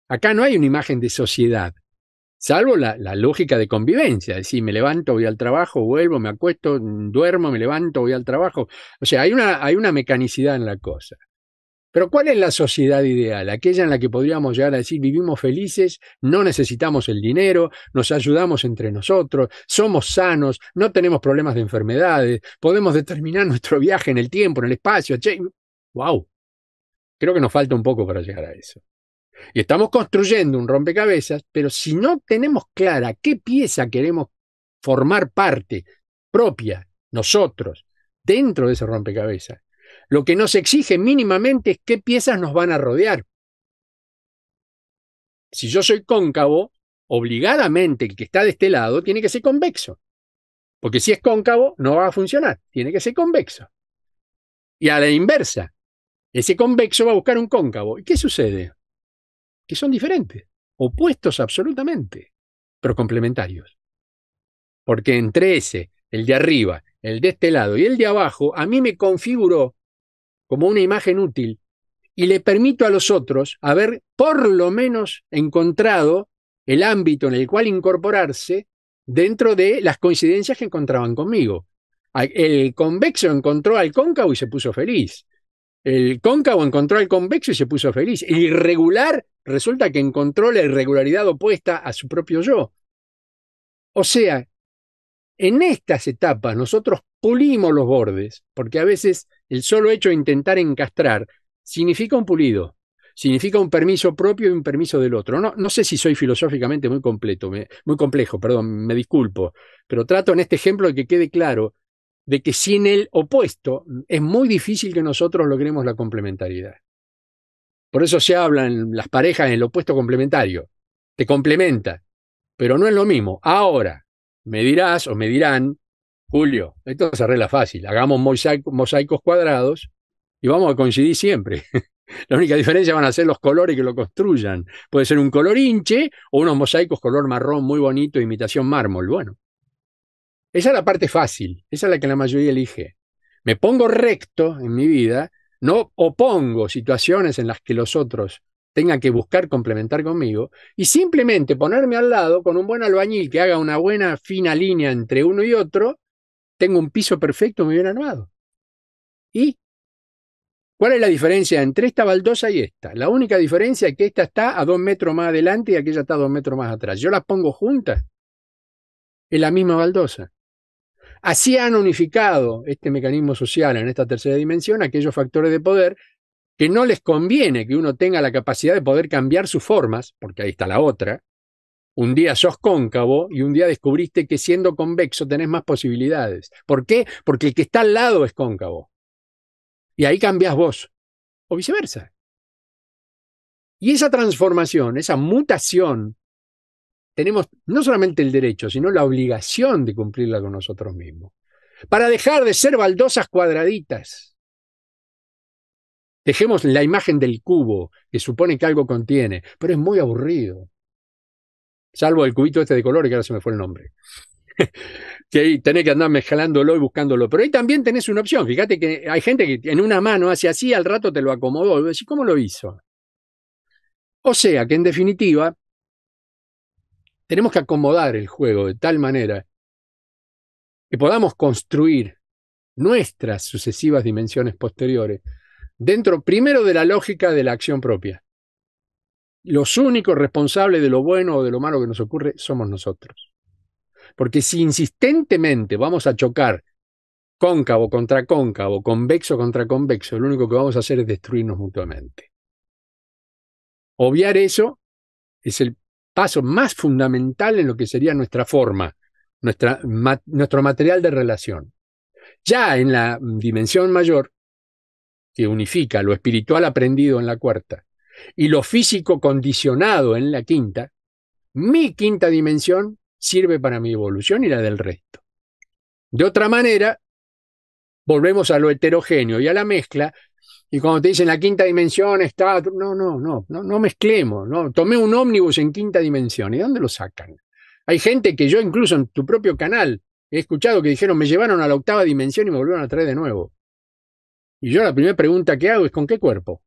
Speaker 2: Acá no hay una imagen de sociedad, salvo la, lógica de convivencia. Es decir, me levanto, voy al trabajo, vuelvo, me acuesto, duermo, me levanto, voy al trabajo. O sea, hay una, hay una mecanicidad en la cosa. Pero ¿cuál es la sociedad ideal? Aquella en la que podríamos llegar a decir vivimos felices, no necesitamos el dinero, nos ayudamos entre nosotros, somos sanos, no tenemos problemas de enfermedades, podemos determinar nuestro viaje en el tiempo, en el espacio. ¡Wow! Creo que nos falta un poco para llegar a eso. Y estamos construyendo un rompecabezas, pero si no tenemos clara qué pieza queremos formar parte propia, nosotros, dentro de ese rompecabezas, lo que nos exige mínimamente es qué piezas nos van a rodear. Si yo soy cóncavo, obligadamente el que está de este lado tiene que ser convexo. Porque si es cóncavo, no va a funcionar, tiene que ser convexo. Y a la inversa, ese convexo va a buscar un cóncavo. ¿Y qué sucede? Que son diferentes, opuestos absolutamente, pero complementarios. Porque entre ese, el de arriba, el de este lado y el de abajo, a mí me configuró como una imagen útil y le permito a los otros haber por lo menos encontrado el ámbito en el cual incorporarse dentro de las coincidencias que encontraban conmigo. El convexo encontró al cóncavo y se puso feliz. El cóncavo encontró al convexo y se puso feliz. El irregular resulta que encontró la irregularidad opuesta a su propio yo. O sea, en estas etapas nosotros pulimos los bordes, porque a veces el solo hecho de intentar encastrar significa un pulido, significa un permiso propio y un permiso del otro. No, no sé si soy filosóficamente muy completo, muy complejo, perdón, me disculpo, pero trato en este ejemplo de que quede claro de que sin el opuesto es muy difícil que nosotros logremos la complementariedad. Por eso se hablan las parejas en el opuesto complementario. Te complementa, pero no es lo mismo. Ahora, me dirás o me dirán Julio, esto se arregla fácil. Hagamos mosaicos cuadrados y vamos a coincidir siempre. La única diferencia van a ser los colores que lo construyan. Puede ser un color hinche o unos mosaicos color marrón muy bonito, imitación mármol. Bueno, esa es la parte fácil, esa es la que la mayoría elige. Me pongo recto en mi vida, no opongo situaciones en las que los otros tengan que buscar complementar conmigo y simplemente ponerme al lado con un buen albañil que haga una buena fina línea entre uno y otro tengo un piso perfecto, me hubiera armado. ¿Y cuál es la diferencia entre esta baldosa y esta? La única diferencia es que esta está a dos metros más adelante y aquella está a dos metros más atrás. Yo las pongo juntas. en la misma baldosa. Así han unificado este mecanismo social en esta tercera dimensión aquellos factores de poder que no les conviene que uno tenga la capacidad de poder cambiar sus formas, porque ahí está la otra, un día sos cóncavo y un día descubriste que siendo convexo tenés más posibilidades. ¿Por qué? Porque el que está al lado es cóncavo. Y ahí cambias vos. O viceversa. Y esa transformación, esa mutación, tenemos no solamente el derecho, sino la obligación de cumplirla con nosotros mismos. Para dejar de ser baldosas cuadraditas. Dejemos la imagen del cubo, que supone que algo contiene, pero es muy aburrido salvo el cubito este de color que ahora se me fue el nombre. que ahí tenés que andar mezclándolo y buscándolo. Pero ahí también tenés una opción. Fíjate que hay gente que en una mano hace así, al rato te lo acomodó. Y decís, ¿cómo lo hizo? O sea que en definitiva, tenemos que acomodar el juego de tal manera que podamos construir nuestras sucesivas dimensiones posteriores dentro primero de la lógica de la acción propia los únicos responsables de lo bueno o de lo malo que nos ocurre somos nosotros. Porque si insistentemente vamos a chocar cóncavo contra cóncavo, convexo contra convexo, lo único que vamos a hacer es destruirnos mutuamente. Obviar eso es el paso más fundamental en lo que sería nuestra forma, nuestro material de relación. Ya en la dimensión mayor, que unifica lo espiritual aprendido en la cuarta y lo físico condicionado en la quinta, mi quinta dimensión sirve para mi evolución y la del resto. De otra manera, volvemos a lo heterogéneo y a la mezcla, y cuando te dicen la quinta dimensión está, no, no, no, no, no mezclemos, no, tomé un ómnibus en quinta dimensión, ¿y dónde lo sacan? Hay gente que yo incluso en tu propio canal he escuchado que dijeron, me llevaron a la octava dimensión y me volvieron a traer de nuevo. Y yo la primera pregunta que hago es, ¿con qué cuerpo?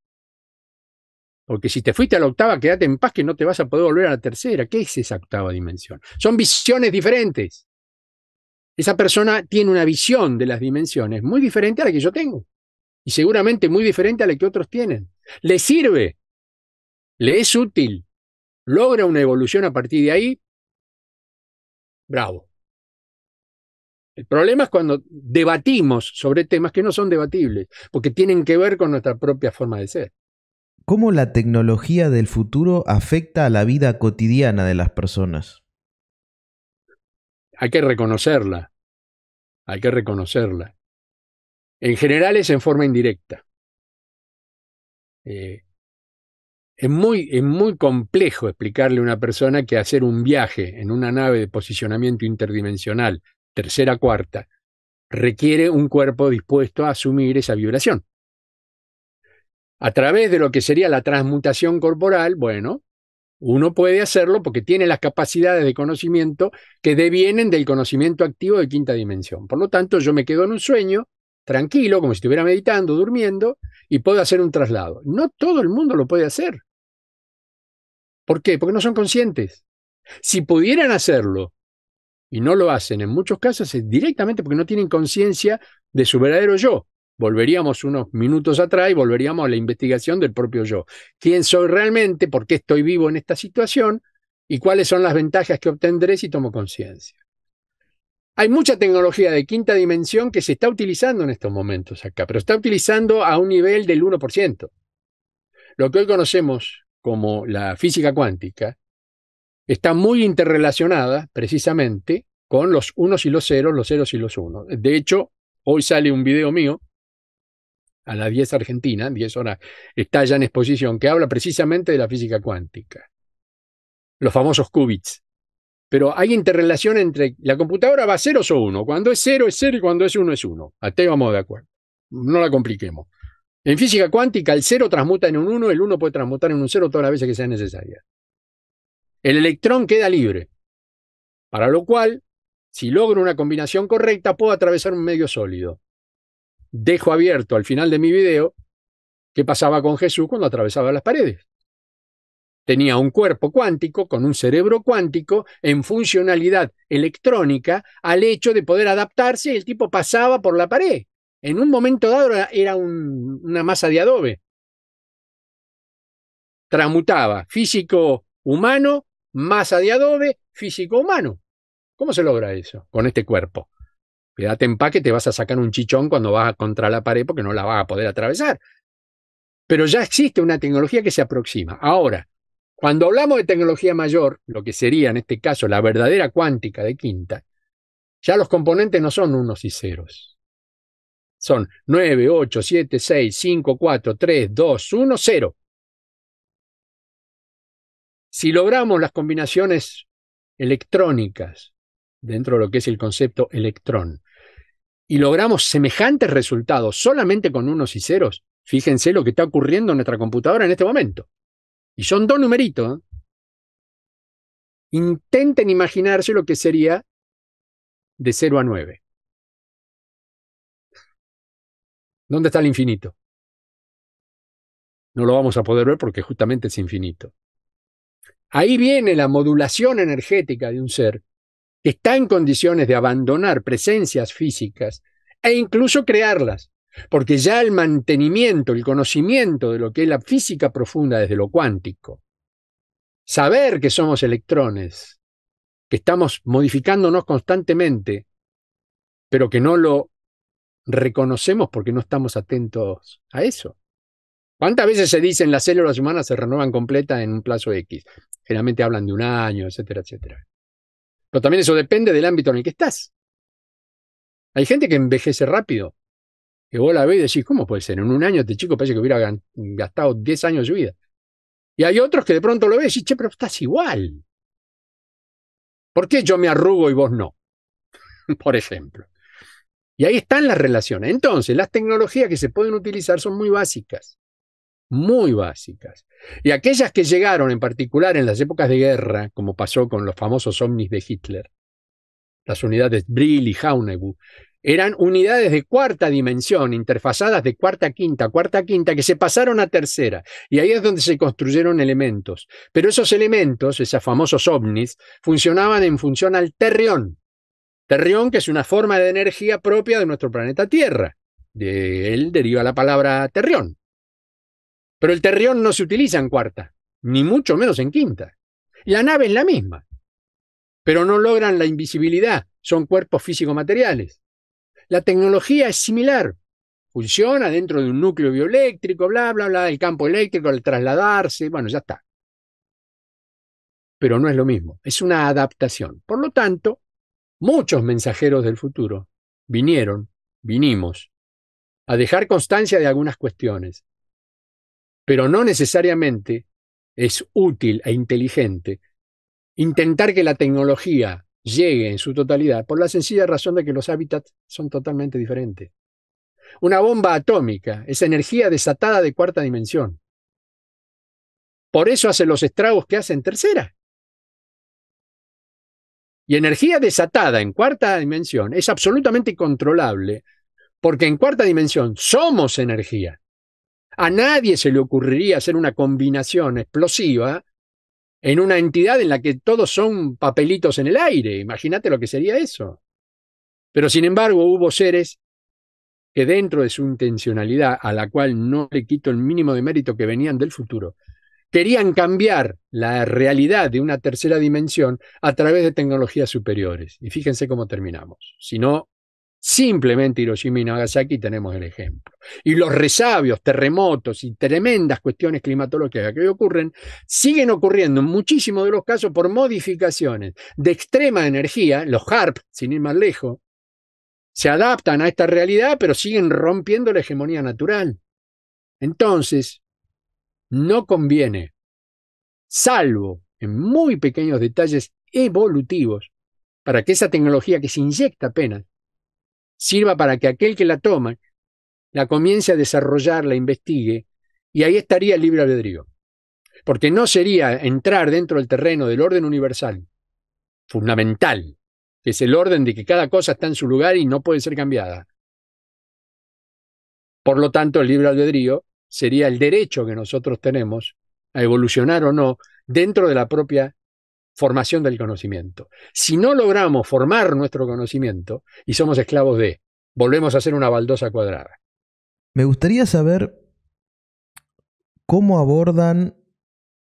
Speaker 2: Porque si te fuiste a la octava, quédate en paz que no te vas a poder volver a la tercera. ¿Qué es esa octava dimensión? Son visiones diferentes. Esa persona tiene una visión de las dimensiones muy diferente a la que yo tengo. Y seguramente muy diferente a la que otros tienen. Le sirve. Le es útil. Logra una evolución a partir de ahí. Bravo. El problema es cuando debatimos sobre temas que no son debatibles, porque tienen que ver con nuestra propia forma de ser
Speaker 1: cómo la tecnología del futuro afecta a la vida cotidiana de las personas.
Speaker 2: Hay que reconocerla, hay que reconocerla. En general es en forma indirecta. Eh, es muy, es muy, complejo explicarle a una persona que hacer un viaje en una nave de posicionamiento interdimensional, tercera, cuarta, requiere un cuerpo dispuesto a asumir esa vibración a través de lo que sería la transmutación corporal, bueno, uno puede hacerlo porque tiene las capacidades de conocimiento que devienen del conocimiento activo de quinta dimensión. Por lo tanto, yo me quedo en un sueño, tranquilo, como si estuviera meditando, durmiendo, y puedo hacer un traslado. No todo el mundo lo puede hacer. ¿Por qué? Porque no son conscientes. Si pudieran hacerlo, y no lo hacen en muchos casos, es directamente porque no tienen conciencia de su verdadero yo volveríamos unos minutos atrás y volveríamos a la investigación del propio yo. ¿Quién soy realmente? ¿Por qué estoy vivo en esta situación? ¿Y cuáles son las ventajas que obtendré si tomo conciencia? Hay mucha tecnología de quinta dimensión que se está utilizando en estos momentos acá, pero está utilizando a un nivel del 1%. Lo que hoy conocemos como la física cuántica está muy interrelacionada precisamente con los unos y los ceros, los ceros y los unos. De hecho, hoy sale un video mío a la 10 Argentina, 10 horas, está ya en exposición, que habla precisamente de la física cuántica, los famosos qubits. Pero hay interrelación entre la computadora va a ceros o uno. Cuando es cero es cero y cuando es uno es uno. A ahí vamos de acuerdo. No la compliquemos. En física cuántica, el cero transmuta en un uno, el uno puede transmutar en un cero todas las veces que sea necesaria. El electrón queda libre. Para lo cual, si logro una combinación correcta, puedo atravesar un medio sólido dejo abierto al final de mi video qué pasaba con Jesús cuando atravesaba las paredes. Tenía un cuerpo cuántico con un cerebro cuántico en funcionalidad electrónica al hecho de poder adaptarse y el tipo pasaba por la pared. En un momento dado era una masa de adobe. Tramutaba físico humano, masa de adobe, físico humano. ¿Cómo se logra eso con este cuerpo? quédate en te vas a sacar un chichón cuando vas contra la pared porque no la vas a poder atravesar. Pero ya existe una tecnología que se aproxima. Ahora, cuando hablamos de tecnología mayor, lo que sería en este caso la verdadera cuántica de quinta, ya los componentes no son unos y ceros. Son 9, 8, 7, 6, 5, 4, 3, 2, 1, 0. Si logramos las combinaciones electrónicas dentro de lo que es el concepto electrón, y logramos semejantes resultados solamente con unos y ceros, fíjense lo que está ocurriendo en nuestra computadora en este momento. Y son dos numeritos. ¿eh? Intenten imaginarse
Speaker 3: lo que sería de 0 a 9. ¿Dónde está el infinito? No lo vamos a poder ver porque
Speaker 2: justamente es infinito. Ahí viene la modulación energética de un ser está en condiciones de abandonar presencias físicas e incluso crearlas, porque ya el mantenimiento, el conocimiento de lo que es la física profunda desde lo cuántico, saber que somos electrones, que estamos modificándonos constantemente, pero que no lo reconocemos porque no estamos atentos a eso. ¿Cuántas veces se dicen las células humanas se renuevan completa en un plazo X? Generalmente hablan de un año, etcétera, etcétera. Pero también eso depende del ámbito en el que estás. Hay gente que envejece rápido, que vos la ves y decís, ¿cómo puede ser? En un año este chico parece que hubiera gastado 10 años de vida. Y hay otros que de pronto lo ves y decís, che, pero estás igual. ¿Por qué yo me arrugo y vos no? Por ejemplo. Y ahí están las relaciones. Entonces, las tecnologías que se pueden utilizar son muy básicas muy básicas. Y aquellas que llegaron en particular en las épocas de guerra, como pasó con los famosos ovnis de Hitler, las unidades Brill y Haunebu, eran unidades de cuarta dimensión, interfazadas de cuarta, quinta, cuarta, quinta, que se pasaron a tercera. Y ahí es donde se construyeron elementos. Pero esos elementos, esos famosos ovnis, funcionaban en función al terrión. Terrión, que es una forma de energía propia de nuestro planeta Tierra. De él deriva la palabra terrión. Pero el Terrión no se utiliza en cuarta, ni mucho menos en quinta. La nave es la misma, pero no logran la invisibilidad, son cuerpos físico-materiales. La tecnología es similar, funciona dentro de un núcleo bioeléctrico, bla, bla, bla, el campo eléctrico al trasladarse, bueno, ya está. Pero no es lo mismo, es una adaptación. Por lo tanto, muchos mensajeros del futuro vinieron, vinimos, a dejar constancia de algunas cuestiones, pero no necesariamente es útil e inteligente intentar que la tecnología llegue en su totalidad por la sencilla razón de que los hábitats son totalmente diferentes. Una bomba atómica es energía desatada de cuarta dimensión. Por eso hace los estragos que hace en tercera. Y energía desatada en cuarta dimensión es absolutamente controlable, porque en cuarta dimensión somos energía. A nadie se le ocurriría hacer una combinación explosiva en una entidad en la que todos son papelitos en el aire. Imagínate lo que sería eso. Pero sin embargo hubo seres que dentro de su intencionalidad, a la cual no le quito el mínimo de mérito que venían del futuro, querían cambiar la realidad de una tercera dimensión a través de tecnologías superiores. Y fíjense cómo terminamos. Si no, Simplemente Hiroshima y Nagasaki tenemos el ejemplo. Y los resabios, terremotos y tremendas cuestiones climatológicas que hoy ocurren siguen ocurriendo en muchísimos de los casos por modificaciones de extrema energía. Los HARP, sin ir más lejos, se adaptan a esta realidad, pero siguen rompiendo la hegemonía natural. Entonces, no conviene, salvo en muy pequeños detalles evolutivos, para que esa tecnología que se inyecta apenas sirva para que aquel que la toma la comience a desarrollar, la investigue, y ahí estaría el libre albedrío. Porque no sería entrar dentro del terreno del orden universal, fundamental, que es el orden de que cada cosa está en su lugar y no puede ser cambiada. Por lo tanto, el libre albedrío sería el derecho que nosotros tenemos a evolucionar o no dentro de la propia formación del conocimiento. Si no logramos formar nuestro conocimiento y somos esclavos de, volvemos a ser una baldosa cuadrada.
Speaker 1: Me gustaría saber cómo abordan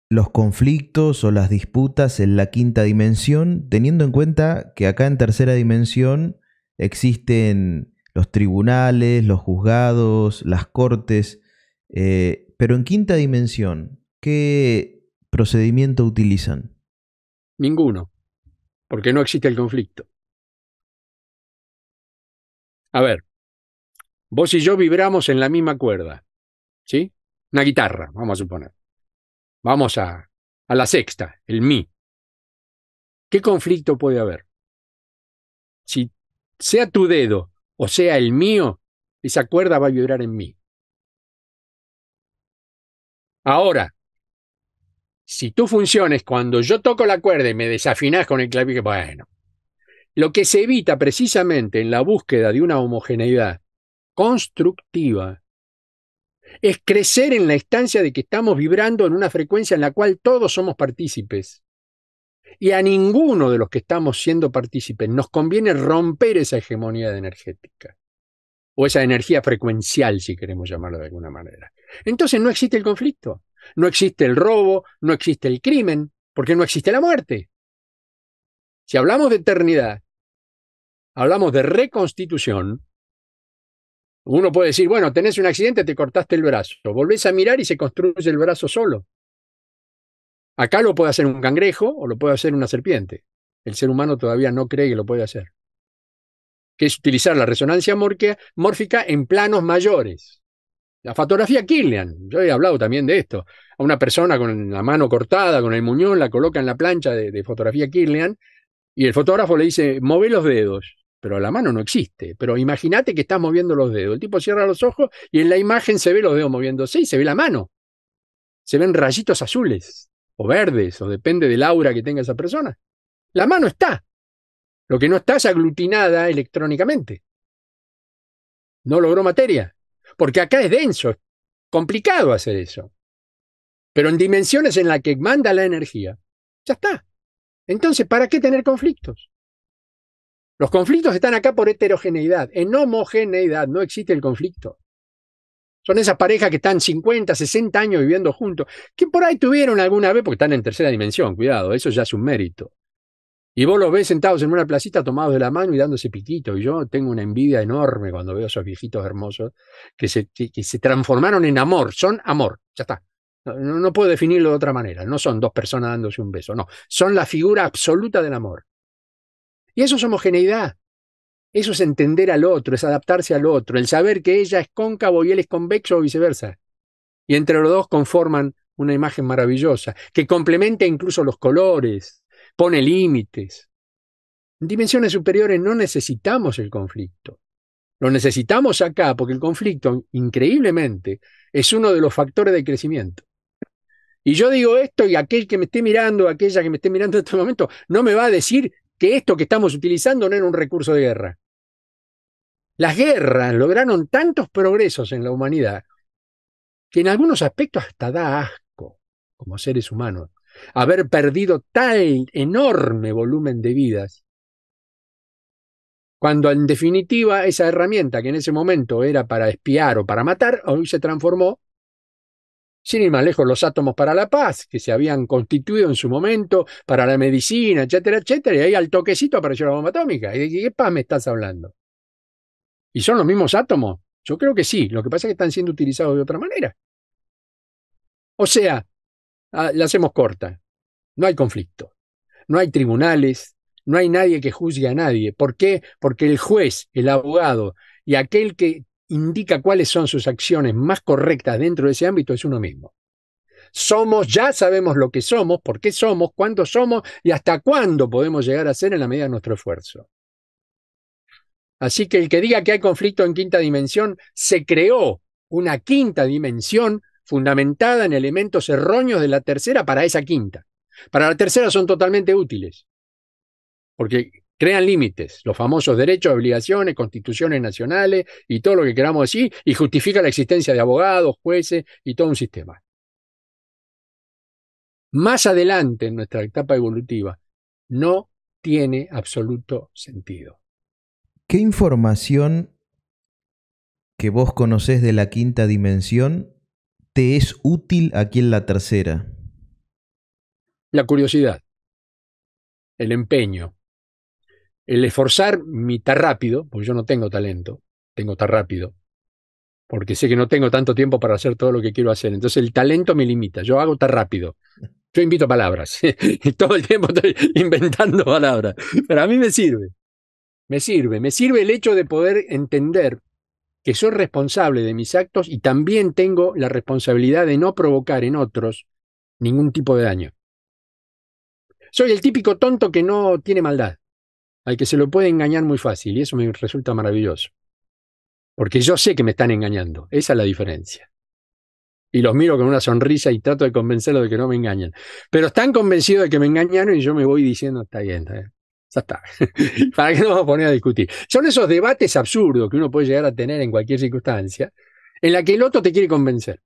Speaker 1: los conflictos o las disputas en la quinta dimensión, teniendo en cuenta que acá en tercera dimensión existen los tribunales, los juzgados, las cortes, eh, pero en quinta dimensión, ¿qué procedimiento utilizan?
Speaker 2: Ninguno, porque no existe
Speaker 3: el conflicto. A ver, vos
Speaker 2: y yo vibramos en la misma cuerda, ¿sí? Una guitarra, vamos a suponer. Vamos a, a la sexta, el mi. ¿Qué conflicto puede haber?
Speaker 3: Si sea tu dedo o sea el mío, esa
Speaker 2: cuerda va a vibrar en mí. Ahora, si tú funciones cuando yo toco la cuerda y me desafinas con el clavijo, bueno, lo que se evita precisamente en la búsqueda de una homogeneidad constructiva es crecer en la instancia de que estamos vibrando en una frecuencia en la cual todos somos partícipes. Y a ninguno de los que estamos siendo partícipes nos conviene romper esa hegemonía energética, o esa energía frecuencial, si queremos llamarlo de alguna manera. Entonces no existe el conflicto no existe el robo, no existe el crimen, porque no existe la muerte. Si hablamos de eternidad, hablamos de reconstitución, uno puede decir, bueno, tenés un accidente, te cortaste el brazo, volvés a mirar y se construye el brazo solo. Acá lo puede hacer un cangrejo o lo puede hacer una serpiente. El ser humano todavía no cree que lo puede hacer. Que es utilizar la resonancia mórfica en planos mayores. La fotografía Kirlian, yo he hablado también de esto. A una persona con la mano cortada, con el muñón, la coloca en la plancha de, fotografía Kirlian y el fotógrafo le dice, mueve los dedos, pero la mano no existe. Pero imagínate que estás moviendo los dedos. El tipo cierra los ojos y en la imagen se ve los dedos moviéndose y se ve la mano. Se ven rayitos azules o verdes, o depende del aura que tenga esa persona. La mano está. Lo que no está es aglutinada electrónicamente. No logró materia porque acá es denso, es complicado hacer eso. Pero en dimensiones en las que manda la energía, ya está. Entonces, ¿para qué tener conflictos? Los conflictos están acá por heterogeneidad. En homogeneidad no existe el conflicto. Son esas parejas que están 50, 60 años viviendo juntos, que por ahí tuvieron alguna vez, porque están en tercera dimensión, cuidado, eso ya es un mérito. Y vos los ves sentados en una placita tomados de la mano y dándose pitito. Y yo tengo una envidia enorme cuando veo a esos viejitos hermosos que se, que se transformaron en amor. Son amor. Ya está. No, no, puedo definirlo de otra manera. No son dos personas dándose un beso. No. Son la figura absoluta del amor. Y eso es homogeneidad. Eso es entender al otro, es adaptarse al otro, el saber que ella es cóncavo y él es convexo o viceversa. Y entre los dos conforman una imagen maravillosa, que complementa incluso los colores, pone límites. En dimensiones superiores no necesitamos el conflicto. Lo necesitamos acá porque el conflicto, increíblemente, es uno de los factores de crecimiento. Y yo digo esto y aquel que me esté mirando, aquella que me esté mirando en este momento, no me va a decir que esto que estamos utilizando no era un recurso de guerra. Las guerras lograron tantos progresos en la humanidad que en algunos aspectos hasta da asco como seres humanos haber perdido tal enorme volumen de vidas, cuando en definitiva esa herramienta que en ese momento era para espiar o para matar, hoy se transformó, sin ir más lejos, los átomos para la paz, que se habían constituido en su momento para la medicina, etcétera, etcétera, y ahí al toquecito apareció la bomba atómica. ¿Y de qué paz me estás hablando? ¿Y son los mismos átomos? Yo creo que sí, lo que pasa es que están siendo utilizados de otra manera. O sea, Ah, la hacemos corta. No hay conflicto. No hay tribunales, no hay nadie que juzgue a nadie. ¿Por qué? Porque el juez, el abogado y aquel que indica cuáles son sus acciones más correctas dentro de ese ámbito es uno mismo. Somos, ya sabemos lo que somos, por qué somos, cuándo somos y hasta cuándo podemos llegar a ser en la medida de nuestro esfuerzo. Así que el que diga que hay conflicto en quinta dimensión, se creó una quinta dimensión fundamentada en elementos erróneos de la tercera para esa quinta. Para la tercera son totalmente útiles, porque crean límites, los famosos derechos, obligaciones, constituciones nacionales y todo lo que queramos decir, y justifica la existencia de abogados, jueces y todo un sistema. Más adelante en nuestra etapa evolutiva, no tiene absoluto sentido.
Speaker 1: ¿Qué información que vos conocés de la quinta dimensión es útil aquí en la tercera?
Speaker 2: La curiosidad, el empeño, el esforzar mi tan rápido, porque yo no tengo talento, tengo tan rápido, porque sé que no tengo tanto tiempo para hacer todo lo que quiero hacer. Entonces el talento me limita, yo hago tan rápido. Yo invito palabras y todo el tiempo estoy inventando palabras, pero a mí me sirve. Me sirve, me sirve el hecho de poder entender que soy responsable de mis actos y también tengo la responsabilidad de no provocar en otros ningún tipo de daño. Soy el típico tonto que no tiene maldad, al que se lo puede engañar muy fácil, y eso me resulta maravilloso. Porque yo sé que me están engañando, esa es la diferencia. Y los miro con una sonrisa y trato de convencerlos de que no me engañan. Pero están convencidos de que me engañaron y yo me voy diciendo, está bien, está bien. Ya está. ¿Para qué nos vamos a poner a discutir? Son esos debates absurdos que uno puede llegar a tener en cualquier circunstancia, en la que el otro te quiere convencer.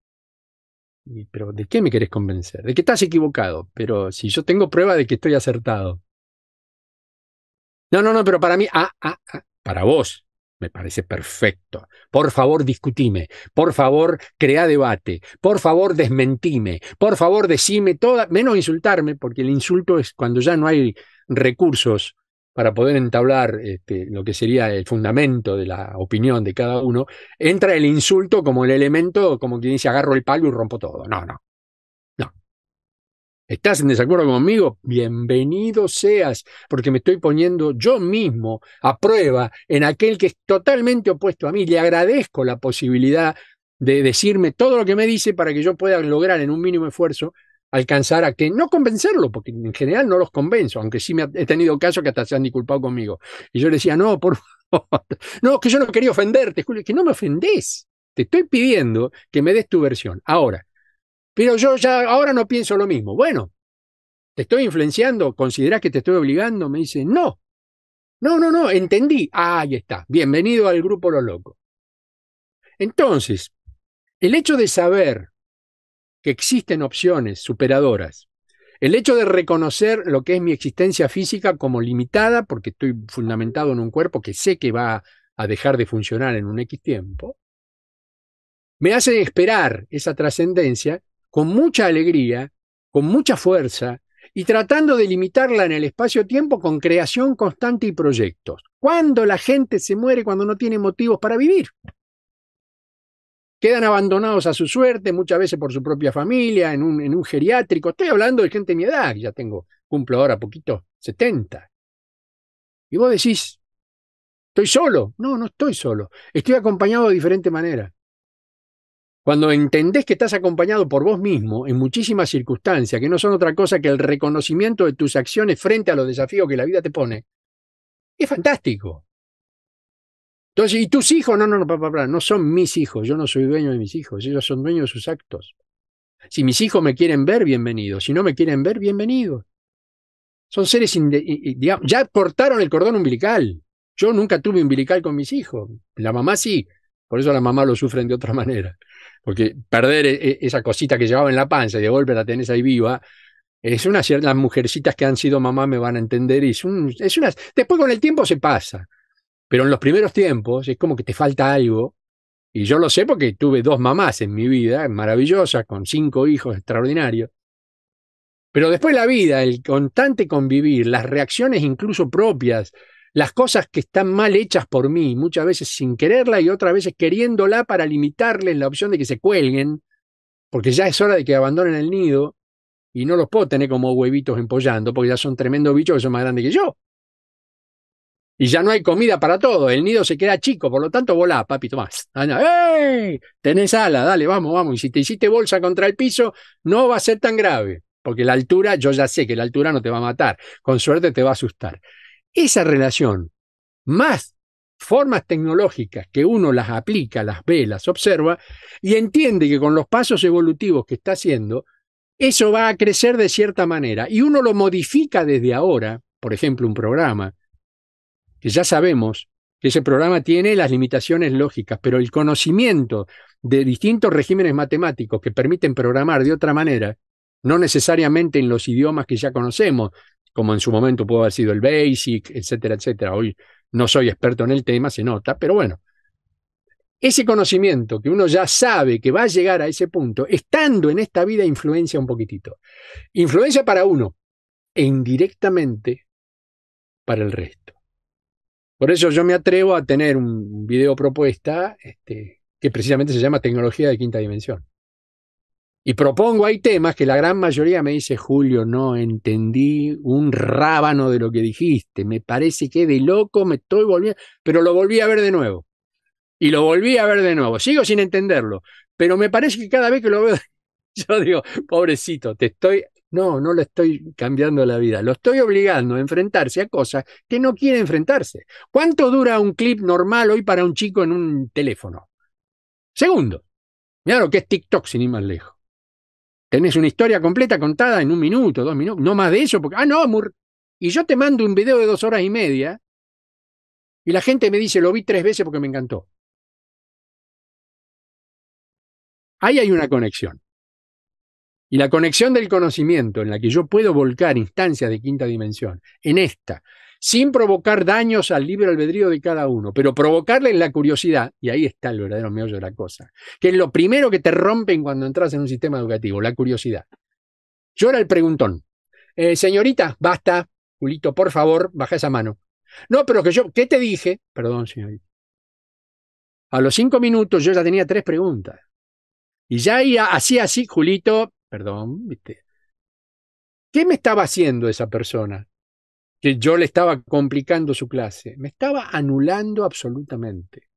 Speaker 2: pero ¿de qué me querés convencer? De que estás equivocado, pero si yo tengo prueba de que estoy acertado. No, no, no, pero para mí, ah, ah, ah, para vos, me parece perfecto. Por favor, discutime. Por favor, crea debate. Por favor, desmentime. Por favor, decime toda, menos insultarme, porque el insulto es cuando ya no hay recursos para poder entablar este, lo que sería el fundamento de la opinión de cada uno, entra el insulto como el elemento, como quien dice, agarro el palo y rompo todo. No, no. No. ¿Estás en desacuerdo conmigo? Bienvenido seas, porque me estoy poniendo yo mismo a prueba en aquel que es totalmente opuesto a mí. Le agradezco la posibilidad de decirme todo lo que me dice para que yo pueda lograr en un mínimo esfuerzo alcanzar a que no convencerlo, porque en general no los convenzo, aunque sí me he tenido casos que hasta se han disculpado conmigo. Y yo le decía, no, por favor, no, que yo no quería ofenderte, Julio, que no me ofendés. Te estoy pidiendo que me des tu versión. Ahora, pero yo ya ahora no pienso lo mismo. Bueno, ¿te estoy influenciando? ¿Considerás que te estoy obligando? Me dice, no. No, no, no, entendí. Ah, ahí está. Bienvenido al grupo Los Locos. Entonces, el hecho de saber que existen opciones superadoras. El hecho de reconocer lo que es mi existencia física como limitada, porque estoy fundamentado en un cuerpo que sé que va a dejar de funcionar en un X tiempo, me hace esperar esa trascendencia con mucha alegría, con mucha fuerza y tratando de limitarla en el espacio-tiempo con creación constante y proyectos. Cuando la gente se muere cuando no tiene motivos para vivir? quedan abandonados a su suerte, muchas veces por su propia familia, en un, en un geriátrico. Estoy hablando de gente de mi edad, ya tengo, cumplo ahora poquito, 70. Y vos decís, ¿estoy solo? No, no estoy solo. Estoy acompañado de diferente manera. Cuando entendés que estás acompañado por vos mismo en muchísimas circunstancias, que no son otra cosa que el reconocimiento de tus acciones frente a los desafíos que la vida te pone, es fantástico. Entonces, ¿y tus hijos? No, no, no, papá, no son mis hijos, yo no soy dueño de mis hijos, ellos son dueños de sus actos. Si mis hijos me quieren ver, bienvenidos. Si no me quieren ver, bienvenidos. Son seres, digamos, ya cortaron el cordón umbilical. Yo nunca tuve umbilical con mis hijos. La mamá sí, por eso la mamá lo sufre de otra manera. Porque perder e, e, esa cosita que llevaba en la panza y de golpe la tenés ahí viva, es una cierta, las mujercitas que han sido mamá me van a entender. Y es, es una, después con el tiempo se pasa. Pero en los primeros tiempos es como que te falta algo. Y yo lo sé porque tuve dos mamás en mi vida, maravillosas, con cinco hijos extraordinarios. Pero después la vida, el constante convivir, las reacciones incluso propias, las cosas que están mal hechas por mí, muchas veces sin quererla y otras veces queriéndola para limitarles la opción de que se cuelguen, porque ya es hora de que abandonen el nido y no los puedo tener como huevitos empollando, porque ya son tremendos bichos que son más grandes que yo y ya no hay comida para todo, el nido se queda chico, por lo tanto volá, papito más. Tenés ala, dale, vamos, vamos. Y si te hiciste bolsa contra el piso, no va a ser tan grave, porque la altura, yo ya sé que la altura no te va a matar, con suerte te va a asustar. Esa relación, más formas tecnológicas que uno las aplica, las ve, las observa, y entiende que con los pasos evolutivos que está haciendo, eso va a crecer de cierta manera, y uno lo modifica desde ahora, por ejemplo, un programa, que ya sabemos que ese programa tiene las limitaciones lógicas, pero el conocimiento de distintos regímenes matemáticos que permiten programar de otra manera, no necesariamente en los idiomas que ya conocemos, como en su momento pudo haber sido el BASIC, etcétera, etcétera. Hoy no soy experto en el tema, se nota, pero bueno. Ese conocimiento que uno ya sabe que va a llegar a ese punto, estando en esta vida, influencia un poquitito. Influencia para uno e indirectamente para el resto. Por eso yo me atrevo a tener un video propuesta este, que precisamente se llama Tecnología de Quinta Dimensión. Y propongo, hay temas que la gran mayoría me dice, Julio, no entendí un rábano de lo que dijiste, me parece que de loco me estoy volviendo, pero lo volví a ver de nuevo. Y lo volví a ver de nuevo, sigo sin entenderlo, pero me parece que cada vez que lo veo, yo digo, pobrecito, te estoy no, no le estoy cambiando la vida, lo estoy obligando a enfrentarse a cosas que no quiere enfrentarse. ¿Cuánto dura un clip normal hoy para un chico en un teléfono? Segundo. Mira lo que es TikTok sin ir más lejos. Tenés una historia completa contada en un minuto, dos minutos, no más de eso, porque, ah, no, amor. y yo te mando un video de dos horas y media y la gente me dice, lo vi tres veces porque me encantó. Ahí hay una conexión. Y la conexión del conocimiento en la que yo puedo volcar instancias de quinta dimensión, en esta, sin provocar daños al libre albedrío de cada uno, pero provocarle la curiosidad, y ahí está el verdadero meollo de la cosa, que es lo primero que te rompen cuando entras en un sistema educativo, la curiosidad. Yo era el preguntón. Eh, señorita, basta, Julito, por favor, baja esa mano. No, pero que yo, ¿qué te dije? Perdón, señorita. A los cinco minutos yo ya tenía tres preguntas. Y ya así así, Julito, perdón, ¿viste? ¿Qué me estaba haciendo esa persona? Que yo le estaba complicando su clase. Me estaba anulando absolutamente.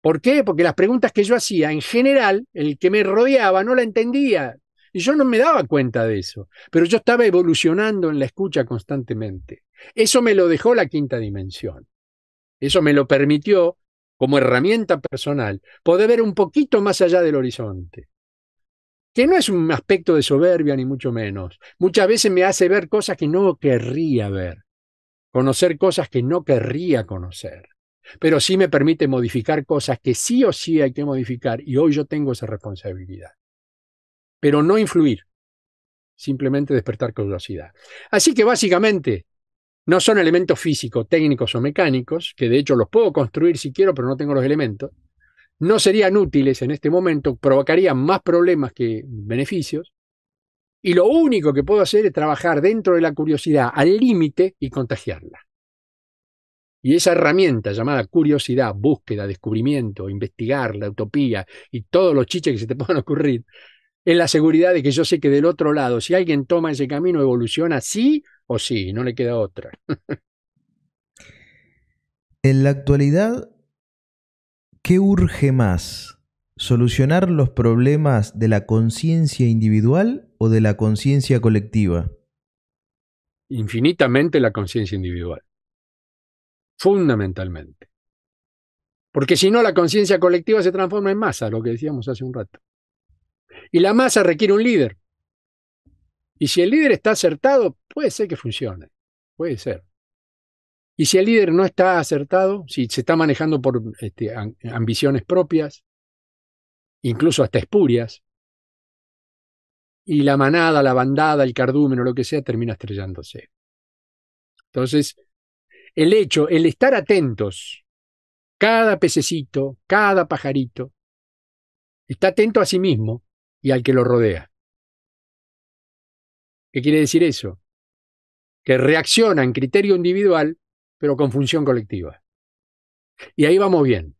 Speaker 2: ¿Por qué? Porque las preguntas que yo hacía, en general, el que me rodeaba no la entendía. Y yo no me daba cuenta de eso. Pero yo estaba evolucionando en la escucha constantemente. Eso me lo dejó la quinta dimensión. Eso me lo permitió, como herramienta personal, poder ver un poquito más allá del horizonte que no es un aspecto de soberbia ni mucho menos. Muchas veces me hace ver cosas que no querría ver, conocer cosas que no querría conocer, pero sí me permite modificar cosas que sí o sí hay que modificar y hoy yo tengo esa responsabilidad. Pero no influir, simplemente despertar curiosidad. Así que básicamente no son elementos físicos, técnicos o mecánicos, que de hecho los puedo construir si quiero, pero no tengo los elementos no serían útiles en este momento, provocarían más problemas que beneficios. Y lo único que puedo hacer es trabajar dentro de la curiosidad al límite y contagiarla. Y esa herramienta llamada curiosidad, búsqueda, descubrimiento, investigar, la utopía y todos los chiches que se te puedan ocurrir, en la seguridad de que yo sé que del otro lado, si alguien toma ese camino, evoluciona sí o sí, no le queda otra.
Speaker 1: en la actualidad, ¿Qué urge más? ¿Solucionar los problemas de la conciencia individual o de la conciencia colectiva?
Speaker 2: Infinitamente la conciencia individual. Fundamentalmente. Porque si no, la conciencia colectiva se transforma en masa, lo que decíamos hace un rato. Y la masa requiere un líder. Y si el líder está acertado, puede ser que funcione. Puede ser. Y si el líder no está acertado, si se está manejando por este, ambiciones propias, incluso hasta espurias, y la manada, la bandada, el cardumen o lo que sea termina estrellándose. Entonces, el hecho, el estar atentos, cada pececito, cada pajarito, está atento a sí mismo y al que lo rodea.
Speaker 3: ¿Qué quiere decir eso? Que reacciona en criterio individual
Speaker 2: pero con función colectiva. Y ahí vamos bien.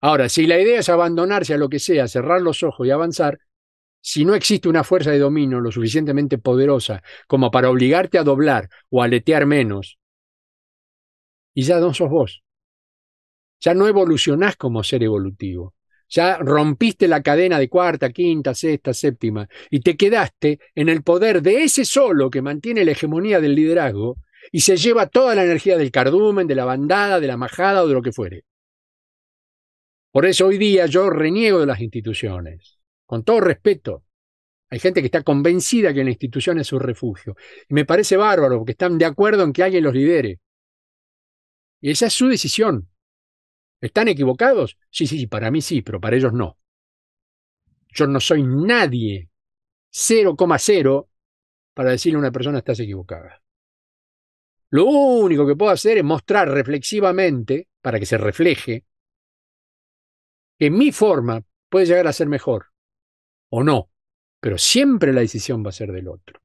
Speaker 2: Ahora, si la idea es abandonarse a lo que sea, cerrar los ojos y avanzar, si no existe una fuerza de dominio lo suficientemente poderosa como para obligarte a doblar o a aletear menos, y ya no sos vos. Ya no evolucionás como ser evolutivo. Ya rompiste la cadena de cuarta, quinta, sexta, séptima y te quedaste en el poder de ese solo que mantiene la hegemonía del liderazgo y se lleva toda la energía del cardumen, de la bandada, de la majada o de lo que fuere. Por eso hoy día yo reniego de las instituciones, con todo respeto. Hay gente que está convencida que la institución es su refugio. Y me parece bárbaro, porque están de acuerdo en que alguien los lidere. Y esa es su decisión. ¿Están equivocados? Sí, sí,
Speaker 3: sí. para mí sí, pero para ellos no. Yo no soy nadie,
Speaker 2: 0,0, para decirle a una persona estás equivocada. Lo único que puedo hacer es mostrar reflexivamente, para que se refleje, que mi forma puede llegar a ser mejor o no, pero siempre la decisión va a ser del otro.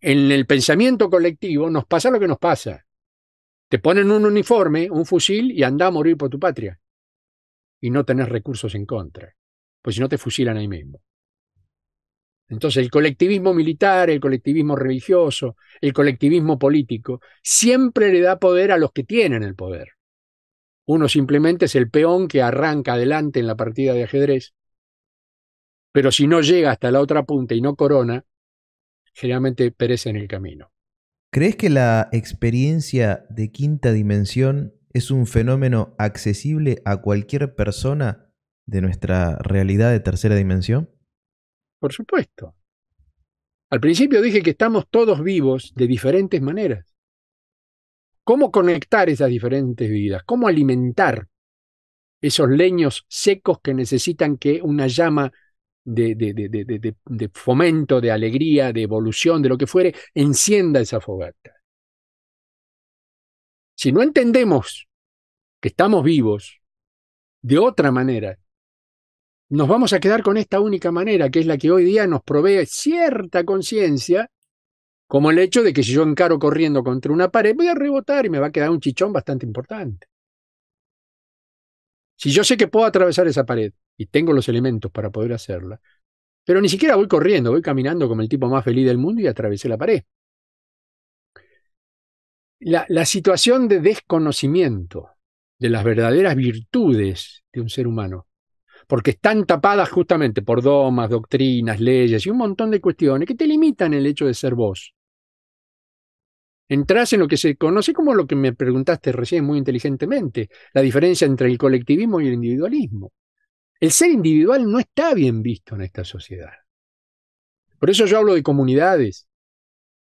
Speaker 2: En el pensamiento colectivo nos pasa lo que nos pasa. Te ponen un uniforme, un fusil y anda a morir por tu patria. Y no tenés recursos en contra, pues si no te fusilan ahí mismo. Entonces, el colectivismo militar, el colectivismo religioso, el colectivismo político, siempre le da poder a los que tienen el poder. Uno simplemente es el peón que arranca adelante en la partida de ajedrez, pero si no llega hasta la otra punta y no corona, generalmente perece en el camino.
Speaker 1: ¿Crees que la experiencia de quinta dimensión es un fenómeno accesible a cualquier persona de nuestra realidad de tercera dimensión?
Speaker 2: Por supuesto. Al principio dije que estamos todos vivos de diferentes maneras. ¿Cómo conectar esas diferentes vidas? ¿Cómo alimentar esos leños secos que necesitan que una llama de, de, fomento, de alegría, de evolución, de lo que fuere, encienda esa fogata? Si no entendemos que estamos vivos de otra manera, nos vamos a quedar con esta única manera, que es la que hoy día nos provee cierta conciencia, como el hecho de que si yo encaro corriendo contra una pared, voy a rebotar y me va a quedar un chichón bastante importante. Si yo sé que puedo atravesar esa pared y tengo los elementos para poder hacerla, pero ni siquiera voy corriendo, voy caminando como el tipo más feliz del mundo y atravesé la pared. La, la situación de desconocimiento de las verdaderas virtudes de un ser humano porque están tapadas justamente por domas, doctrinas, leyes y un montón de cuestiones que te limitan el hecho de ser vos. Entrás en lo que se conoce como lo que me preguntaste recién muy inteligentemente, la diferencia entre el colectivismo y el individualismo. El ser individual no está bien visto en esta sociedad. Por eso yo hablo de comunidades,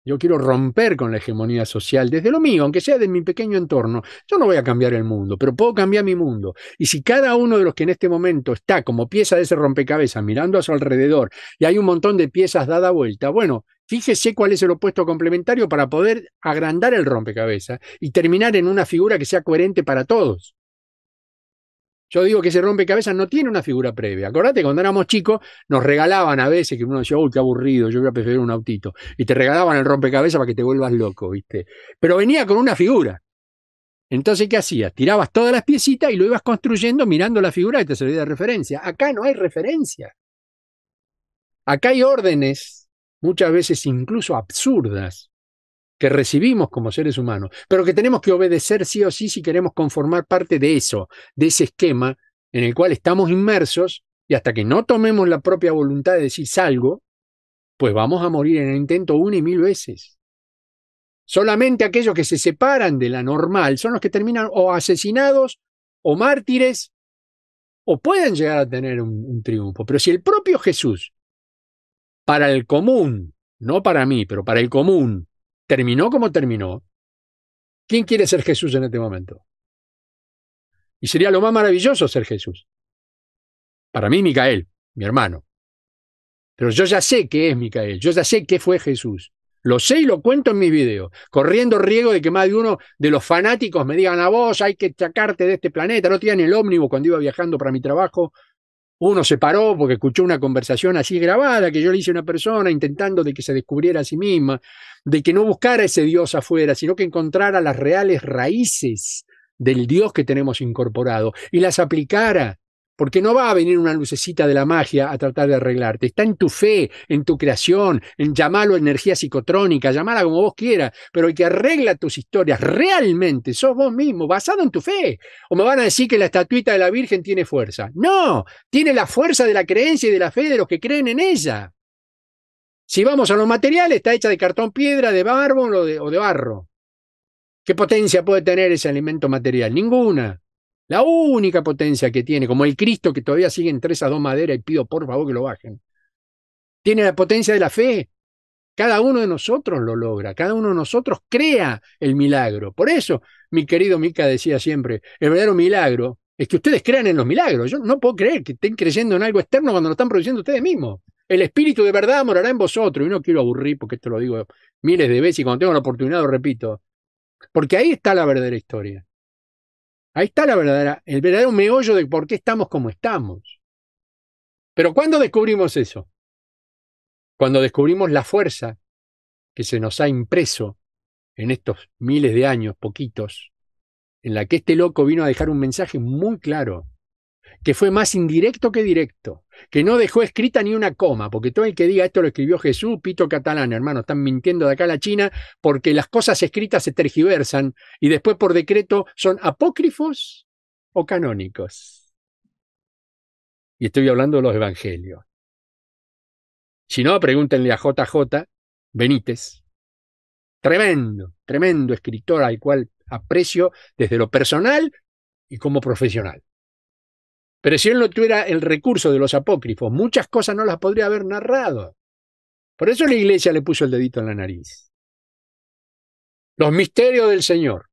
Speaker 2: yo quiero romper con la hegemonía social desde lo mío, aunque sea de mi pequeño entorno. Yo no voy a cambiar el mundo, pero puedo cambiar mi mundo. Y si cada uno de los que en este momento está como pieza de ese rompecabezas mirando a su alrededor y hay un montón de piezas dada vuelta, bueno, fíjese cuál es el opuesto complementario para poder agrandar el rompecabezas y terminar en una figura que sea coherente para todos. Yo digo que ese rompecabezas no tiene una figura previa. Acordate, cuando éramos chicos, nos regalaban a veces que uno decía, uy, qué aburrido, yo voy a preferir un autito. Y te regalaban el rompecabezas para que te vuelvas loco, ¿viste? Pero venía con una figura. Entonces, ¿qué hacías? Tirabas todas las piecitas y lo ibas construyendo mirando la figura y te servía de referencia. Acá no hay referencia. Acá hay órdenes, muchas veces incluso absurdas, que recibimos como seres humanos, pero que tenemos que obedecer sí o sí si queremos conformar parte de eso, de ese esquema en el cual estamos inmersos y hasta que no tomemos la propia voluntad de decir salgo, pues vamos a morir en el intento una y mil veces. Solamente aquellos que se separan de la normal son los que terminan o asesinados o mártires o pueden llegar a tener un, un triunfo. Pero si el propio Jesús, para el común, no para mí, pero para el común, terminó como terminó, ¿quién quiere ser Jesús en este momento? Y sería lo más maravilloso ser Jesús. Para mí, Micael, mi hermano. Pero yo ya sé qué es Micael, yo ya sé qué fue Jesús. Lo sé y lo cuento en mis videos, corriendo riesgo de que más de uno de los fanáticos me digan a vos, hay que sacarte de este planeta, no te el ómnibus cuando iba viajando para mi trabajo, uno se paró porque escuchó una conversación así grabada que yo le hice a una persona intentando de que se descubriera a sí misma, de que no buscara ese Dios afuera, sino que encontrara las reales raíces del Dios que tenemos incorporado y las aplicara porque no va a venir una lucecita de la magia a tratar de arreglarte. Está en tu fe, en tu creación, en llamarlo energía psicotrónica, llamarla como vos quieras, pero el que arregla tus historias realmente sos vos mismo, basado en tu fe. O me van a decir que la estatuita de la Virgen tiene fuerza. No, tiene la fuerza de la creencia y de la fe de los que creen en ella. Si vamos a los materiales, está hecha de cartón piedra, de barro o de barro. ¿Qué potencia puede tener ese alimento material? Ninguna. La única potencia que tiene, como el Cristo que todavía sigue tres a dos maderas y pido por favor que lo bajen, tiene la potencia de la fe. Cada uno de nosotros lo logra, cada uno de nosotros crea el milagro. Por eso, mi querido Mica decía siempre, el verdadero milagro es que ustedes crean en los milagros. Yo no puedo creer que estén creyendo en algo externo cuando lo están produciendo ustedes mismos. El espíritu de verdad morará en vosotros. Y no quiero aburrir porque esto lo digo miles de veces y cuando tengo la oportunidad lo repito. Porque ahí está la verdadera historia. Ahí está la verdadera, el verdadero meollo de por qué estamos como estamos. Pero ¿cuándo descubrimos eso? Cuando descubrimos la fuerza que se nos ha impreso en estos miles de años, poquitos, en la que este loco vino a dejar un mensaje muy claro que fue más indirecto que directo, que no dejó escrita ni una coma, porque todo el que diga esto lo escribió Jesús, pito catalán, hermano, están mintiendo de acá a la China, porque las cosas escritas se tergiversan y después por decreto son apócrifos o canónicos.
Speaker 3: Y estoy hablando de los evangelios. Si no, pregúntenle a
Speaker 2: JJ Benítez. Tremendo, tremendo escritor al cual aprecio desde lo personal y como profesional. Pero si él no tuviera el recurso de los apócrifos, muchas cosas no las podría haber narrado. Por eso la iglesia le puso el dedito en la nariz. Los misterios del Señor.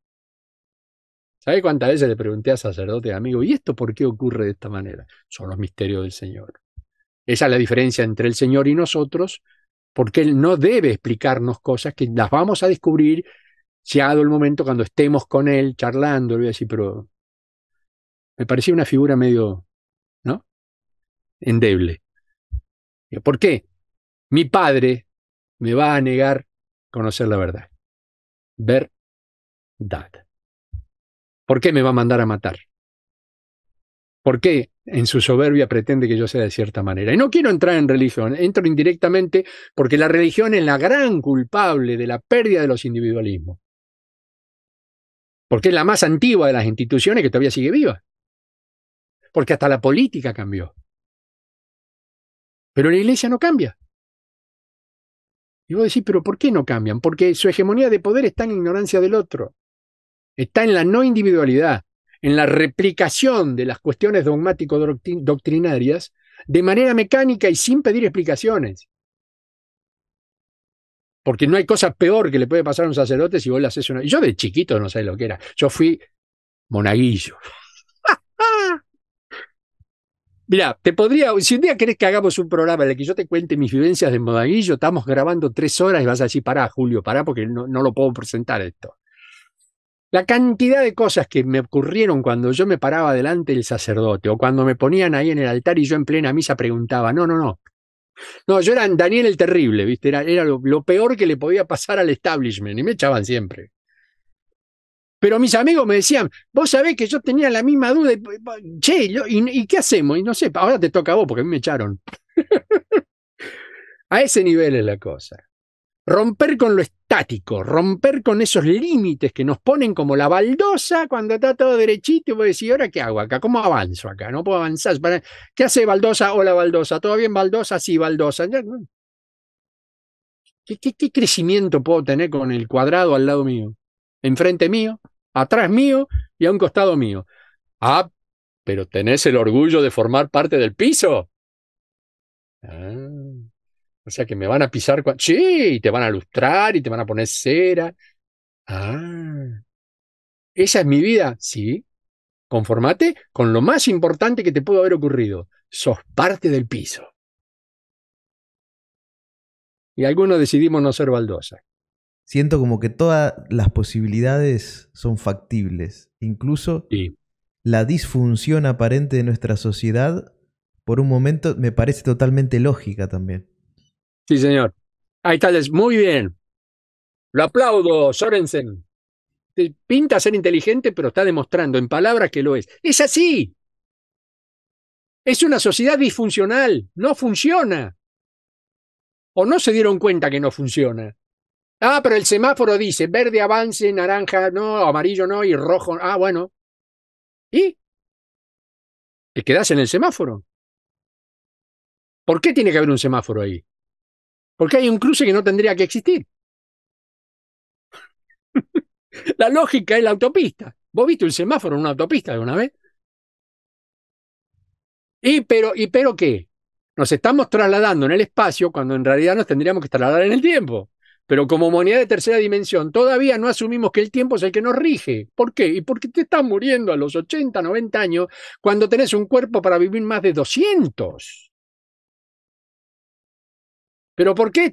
Speaker 2: ¿Sabe cuántas veces le pregunté a sacerdote, amigo, ¿y esto por qué ocurre de esta manera? Son los misterios del Señor. Esa es la diferencia entre el Señor y nosotros, porque Él no debe explicarnos cosas que las vamos a descubrir si dado el momento cuando estemos con Él charlando. Le voy a decir, pero me parecía una figura medio, ¿no?
Speaker 3: Endeble. ¿Por qué? Mi padre me va a negar conocer la verdad. Verdad.
Speaker 2: ¿Por qué me va a mandar a matar? ¿Por qué en su soberbia pretende que yo sea de cierta manera? Y no quiero entrar en religión, entro indirectamente porque la religión es la gran culpable de la pérdida de los individualismos. Porque es la más antigua de las instituciones que todavía sigue viva porque hasta la
Speaker 3: política cambió. Pero la iglesia no cambia.
Speaker 2: Y vos decís, pero ¿por qué no cambian? Porque su hegemonía de poder está en ignorancia del otro, está en la no individualidad, en la replicación de las cuestiones dogmático-doctrinarias de manera mecánica y sin pedir explicaciones. Porque no hay cosa peor que le puede pasar a un sacerdote si vos le haces una... Yo de chiquito no sé lo que era. Yo fui monaguillo. Mira, te podría, si un día querés que hagamos un programa en el que yo te cuente mis vivencias de Modaguillo, estamos grabando tres horas y vas a decir, pará, Julio, pará, porque no, lo puedo presentar esto. La cantidad de cosas que me ocurrieron cuando yo me paraba delante del sacerdote o cuando me ponían ahí en el altar y yo en plena misa preguntaba, no, no, no. No, yo era Daniel el Terrible, ¿viste? Era, lo, peor que le podía pasar al establishment y me echaban siempre. Pero mis amigos me decían, vos sabés que yo tenía la misma duda, y, che, ¿y, qué hacemos? Y no sé, ahora te toca a vos porque a mí me echaron. a ese nivel es la cosa. Romper con lo estático, romper con esos límites que nos ponen como la baldosa cuando está todo derechito y vos decís, ¿ahora qué hago acá? ¿Cómo avanzo acá? No puedo avanzar. ¿Qué hace baldosa? o la baldosa. ¿Todo bien baldosa? Sí, baldosa. qué crecimiento puedo tener con el cuadrado al lado mío? enfrente mío, atrás mío y a un costado mío. Ah, pero tenés el orgullo de formar parte del piso. Ah, o sea que me van a pisar. Sí, y te van a lustrar y te van a poner cera. Ah, esa es mi vida. Sí, conformate con lo más importante que te pudo haber ocurrido. Sos parte del piso. Y algunos decidimos no ser baldosas
Speaker 1: siento como que todas las posibilidades son factibles, incluso la disfunción aparente de nuestra sociedad, por un momento me parece totalmente lógica también.
Speaker 2: Sí, señor. Ahí está, muy bien. Lo aplaudo, Sorensen. pinta ser inteligente, pero está demostrando en palabras que lo es. Es así. Es una sociedad disfuncional, no funciona. O no se dieron cuenta que no funciona. Ah, pero el semáforo dice verde avance, naranja no, amarillo no y rojo. Ah, bueno. ¿Y? Te quedas en el
Speaker 3: semáforo. ¿Por qué tiene que haber un semáforo ahí? Porque hay un cruce que no tendría que existir. la lógica es
Speaker 2: la autopista. ¿Vos viste un semáforo en una autopista alguna vez? ¿Y pero, ¿Y pero qué? Nos estamos trasladando en el espacio cuando en realidad nos tendríamos que trasladar en el tiempo. Pero como humanidad de tercera dimensión, todavía no asumimos que el tiempo es el que nos rige. ¿Por qué? Y porque te estás muriendo a los 80, 90 años cuando tenés un cuerpo para vivir más de 200. Pero ¿por qué?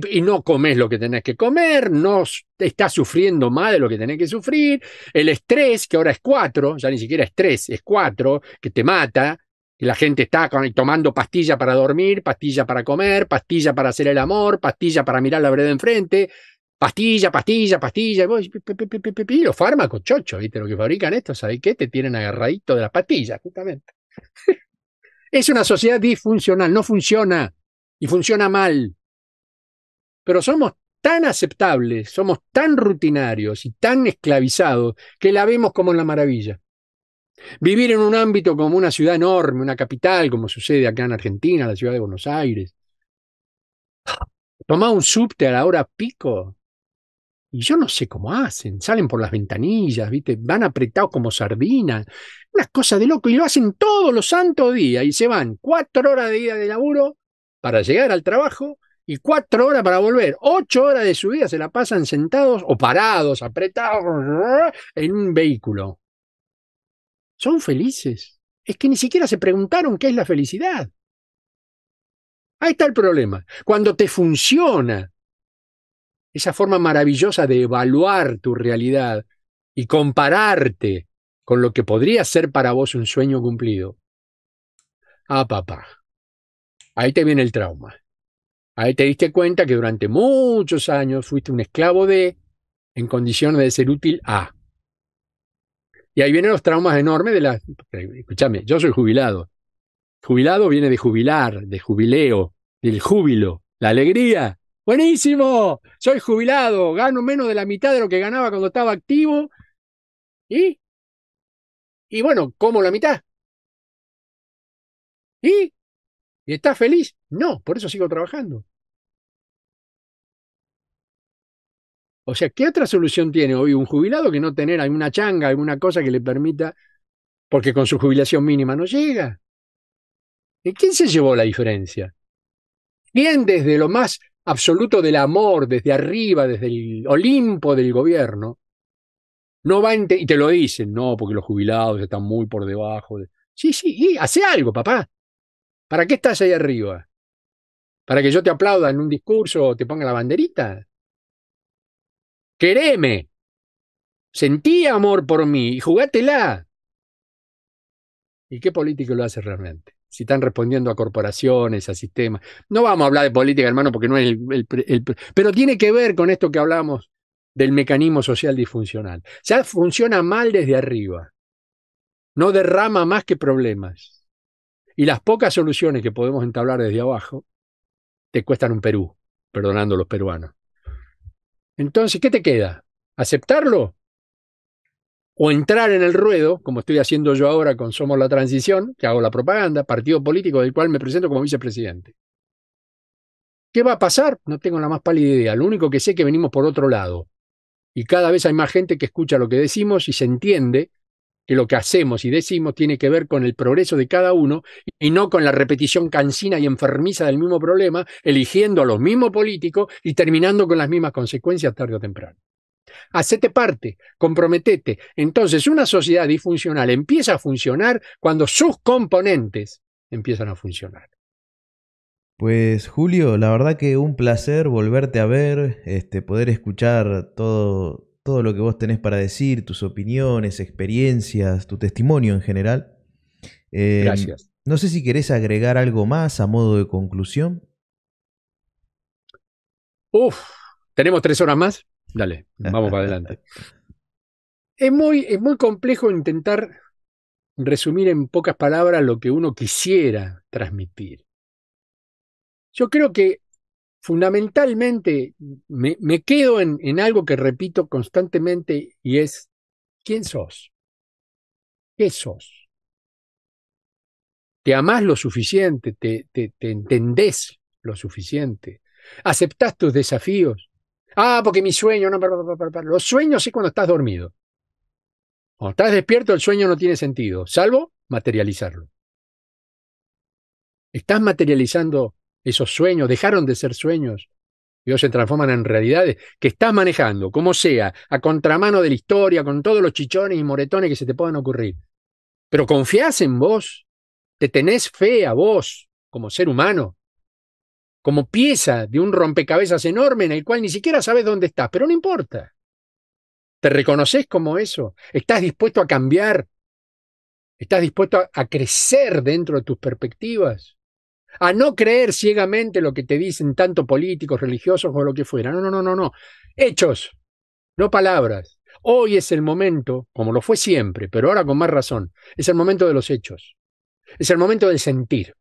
Speaker 2: y, no comes lo que tenés que comer, no estás sufriendo más de lo que tenés que sufrir, el estrés, que ahora es 4, ya ni siquiera es 3, es cuatro que te mata, y la gente está tomando pastilla para dormir, pastilla para comer, pastilla para hacer el amor, pastilla para mirar la de enfrente, pastilla, pastilla, pastilla. Y, los fármacos, chocho, ¿viste? Lo que fabrican estos, ¿sabes qué? Te tienen agarradito de las pastillas, justamente. es una sociedad disfuncional, no funciona y funciona mal. Pero somos tan aceptables, somos tan rutinarios y tan esclavizados que la vemos como en la maravilla. Vivir en un ámbito como una ciudad enorme, una capital, como sucede acá en Argentina, la ciudad de Buenos Aires. Toma un subte a la hora pico. Y yo no sé cómo hacen. Salen por las ventanillas, ¿viste? Van apretados como sardinas. una cosa de loco. Y lo hacen todos los santos días. Y se van cuatro horas de día de laburo para llegar al trabajo y cuatro horas para volver. Ocho horas de su vida se la pasan sentados o parados, apretados en un vehículo. Son felices. Es que ni siquiera se preguntaron qué es la felicidad. Ahí está el problema. Cuando te funciona esa forma maravillosa de evaluar tu realidad y compararte con lo que podría ser para vos un sueño cumplido. Ah, papá, ahí te viene el trauma. Ahí te diste cuenta que durante muchos años fuiste un esclavo de, en condiciones de ser útil a. Y ahí vienen los traumas enormes de la, Escúchame, yo soy jubilado. Jubilado viene de jubilar, de jubileo, del júbilo, la alegría. Buenísimo, soy jubilado, gano menos de la mitad de lo que ganaba cuando estaba activo.
Speaker 3: Y, y bueno, como la mitad. ¿Y? ¿Y estás feliz? No, por eso sigo trabajando.
Speaker 2: O sea, ¿qué otra solución tiene hoy un jubilado que no tener alguna changa, alguna cosa que le permita, porque con su jubilación mínima no llega? ¿Y quién se llevó la diferencia? ¿Quién desde lo más absoluto del amor, desde arriba, desde el Olimpo del gobierno, no va y te lo dicen, no, porque los jubilados están muy por debajo. De sí, sí, y hace algo, papá. ¿Para qué estás ahí arriba? ¿Para que yo te aplauda en un discurso
Speaker 3: o te ponga la banderita? Quereme.
Speaker 2: Sentí amor por mí y jugátela. ¿Y qué político lo hace realmente? Si están respondiendo a corporaciones, a sistemas. No vamos a hablar de política, hermano, porque no es el, Pero tiene que ver con esto que hablamos del mecanismo social disfuncional. sea, funciona mal desde arriba. No derrama más que problemas. Y las pocas soluciones que podemos entablar desde abajo te cuestan un Perú, perdonando a los peruanos. Entonces, ¿qué te queda? ¿Aceptarlo? ¿O entrar en el ruedo, como estoy haciendo yo ahora con Somos la Transición, que hago la propaganda, partido político del cual me presento como vicepresidente? ¿Qué va a pasar? No tengo la más pálida idea. Lo único que sé es que venimos por otro lado. Y cada vez hay más gente que escucha lo que decimos y se entiende que lo que hacemos y decimos tiene que ver con el progreso de cada uno y no con la repetición cansina y enfermiza del mismo problema, eligiendo a los mismos políticos y terminando con las mismas consecuencias tarde o temprano. Hacete parte, comprometete. Entonces, una sociedad disfuncional empieza a funcionar cuando sus componentes empiezan a funcionar.
Speaker 1: Pues Julio, la verdad que un placer volverte a ver, este, poder escuchar todo, todo lo que vos tenés para decir, tus opiniones, experiencias, tu testimonio en general. Eh, Gracias. No sé si querés agregar algo más a modo de conclusión.
Speaker 2: Uf, tenemos tres horas más. Dale, vamos para adelante. Es muy, es muy complejo intentar resumir en pocas palabras lo que uno quisiera transmitir. Yo creo que fundamentalmente me, quedo en, algo que repito constantemente y es, ¿quién sos? ¿Qué sos? ¿Te amás lo suficiente? ¿Te, te, te entendés lo suficiente? ¿Aceptás tus desafíos? Ah, porque mi sueño, no, los sueños es cuando estás dormido. Cuando estás despierto, el sueño no tiene sentido, salvo materializarlo. Estás materializando esos sueños, dejaron de ser sueños y se transforman en realidades que estás manejando, como sea, a contramano de la historia, con todos los chichones y moretones que se te puedan ocurrir. Pero confías en vos, te tenés fe a vos como ser humano, como pieza de un rompecabezas enorme en el cual ni siquiera sabes dónde estás, pero no importa. ¿Te reconoces como eso? ¿Estás dispuesto a cambiar? ¿Estás dispuesto a crecer dentro de tus perspectivas? a no creer ciegamente lo que te dicen tanto políticos, religiosos o lo que fuera. No, no, no, no, no. Hechos, no palabras. Hoy es el momento, como lo fue siempre, pero ahora con más razón, es el momento de los hechos. Es el momento del sentir.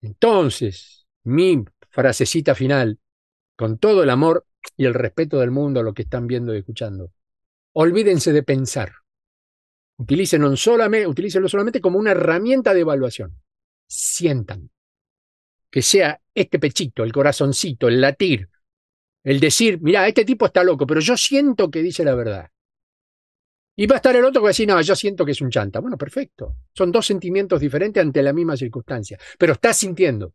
Speaker 2: Entonces, mi frasecita final, con todo el amor y el respeto del mundo a lo que están viendo y escuchando, olvídense de pensar. Utilícenlo solamente, utilícenlo solamente como una herramienta de evaluación. Sientan que sea este pechito, el corazoncito, el latir, el decir, mira, este tipo está loco, pero yo siento que dice la verdad. Y va a estar el otro que va a decir, no, yo siento que es un chanta. Bueno, perfecto. Son dos sentimientos diferentes ante la misma circunstancia, pero estás sintiendo.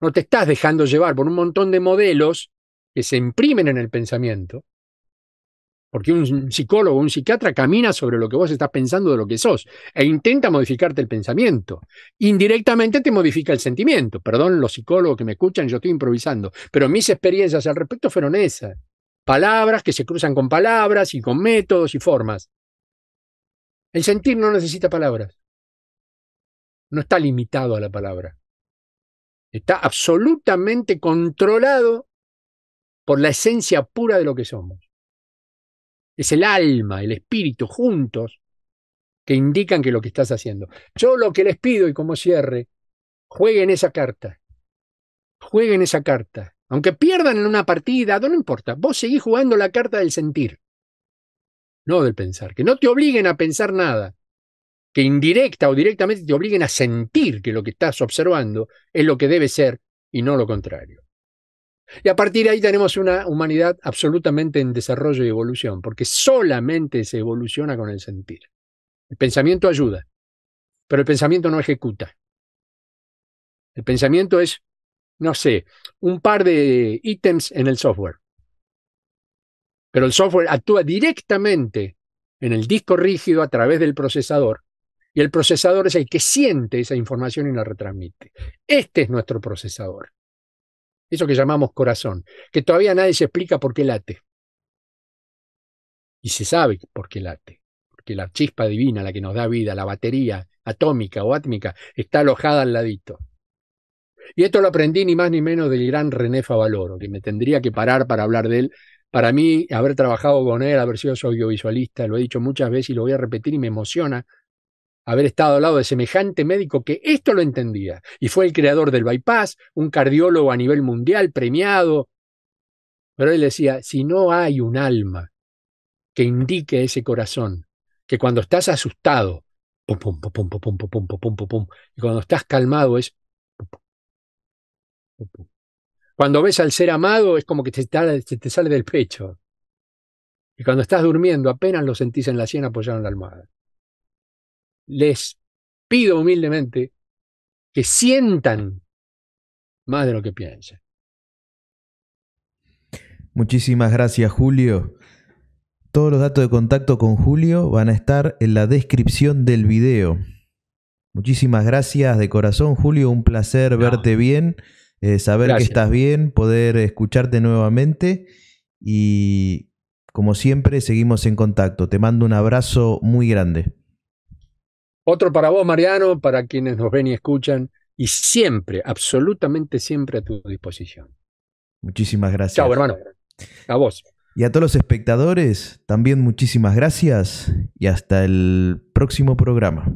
Speaker 2: No te estás dejando llevar por un montón de modelos que se imprimen en el pensamiento porque un psicólogo, un psiquiatra camina sobre lo que vos estás pensando de lo que sos e intenta modificarte el pensamiento. Indirectamente te modifica el sentimiento. Perdón, los psicólogos que me escuchan, yo estoy improvisando, pero mis experiencias al respecto fueron esas. Palabras que se cruzan con palabras y con métodos y formas. El sentir no necesita palabras. No está limitado a la palabra. Está absolutamente
Speaker 3: controlado
Speaker 2: por la esencia pura de lo que somos. Es el alma, el espíritu juntos que indican que lo que estás haciendo. Yo lo que les pido y como cierre, jueguen esa carta. Jueguen esa carta. Aunque pierdan en una partida, no importa. Vos seguís jugando la carta del sentir, no del pensar. Que no te obliguen a pensar nada. Que indirecta o directamente te obliguen a sentir que lo que estás observando es lo que debe ser y no lo contrario. Y a partir de ahí tenemos una humanidad absolutamente en desarrollo y evolución, porque solamente se evoluciona con el sentir. El pensamiento ayuda, pero el pensamiento no ejecuta. El pensamiento es, no sé, un par de ítems en el software. Pero el software actúa directamente en el disco rígido a través del procesador y el procesador es el que siente esa información y la retransmite. Este es nuestro procesador eso que llamamos corazón, que todavía nadie se explica por qué late. Y se sabe por qué late, porque la chispa divina, la que nos da vida, la batería atómica o átmica, está alojada al ladito. Y esto lo aprendí ni más ni menos del gran René Favaloro, que me tendría que parar para hablar de él. Para mí, haber trabajado con él, haber sido audiovisualista, lo he dicho muchas veces y lo voy a repetir y me emociona haber estado al lado de semejante médico que esto lo entendía y fue el creador del bypass, un cardiólogo a nivel mundial premiado. Pero él decía, si no hay un alma que indique ese corazón, que cuando estás asustado, y cuando estás calmado es... Pum, Cuando ves al ser amado es como que se te sale del pecho. Y cuando estás durmiendo apenas lo sentís en la sien apoyado en la almohada les pido
Speaker 3: humildemente que sientan más de lo que piensan.
Speaker 1: Muchísimas gracias, Julio. Todos los datos de contacto con Julio van a estar en la descripción del video. Muchísimas gracias de corazón, Julio. Un placer verte bien, eh, saber que estás bien, poder escucharte nuevamente y como siempre seguimos en contacto. Te mando un abrazo muy grande.
Speaker 2: Otro para vos, Mariano, para quienes nos ven y escuchan, y siempre, absolutamente siempre a tu disposición.
Speaker 1: Muchísimas gracias.
Speaker 2: Chao, hermano. A vos.
Speaker 1: Y a todos los espectadores, también muchísimas gracias y hasta el próximo programa.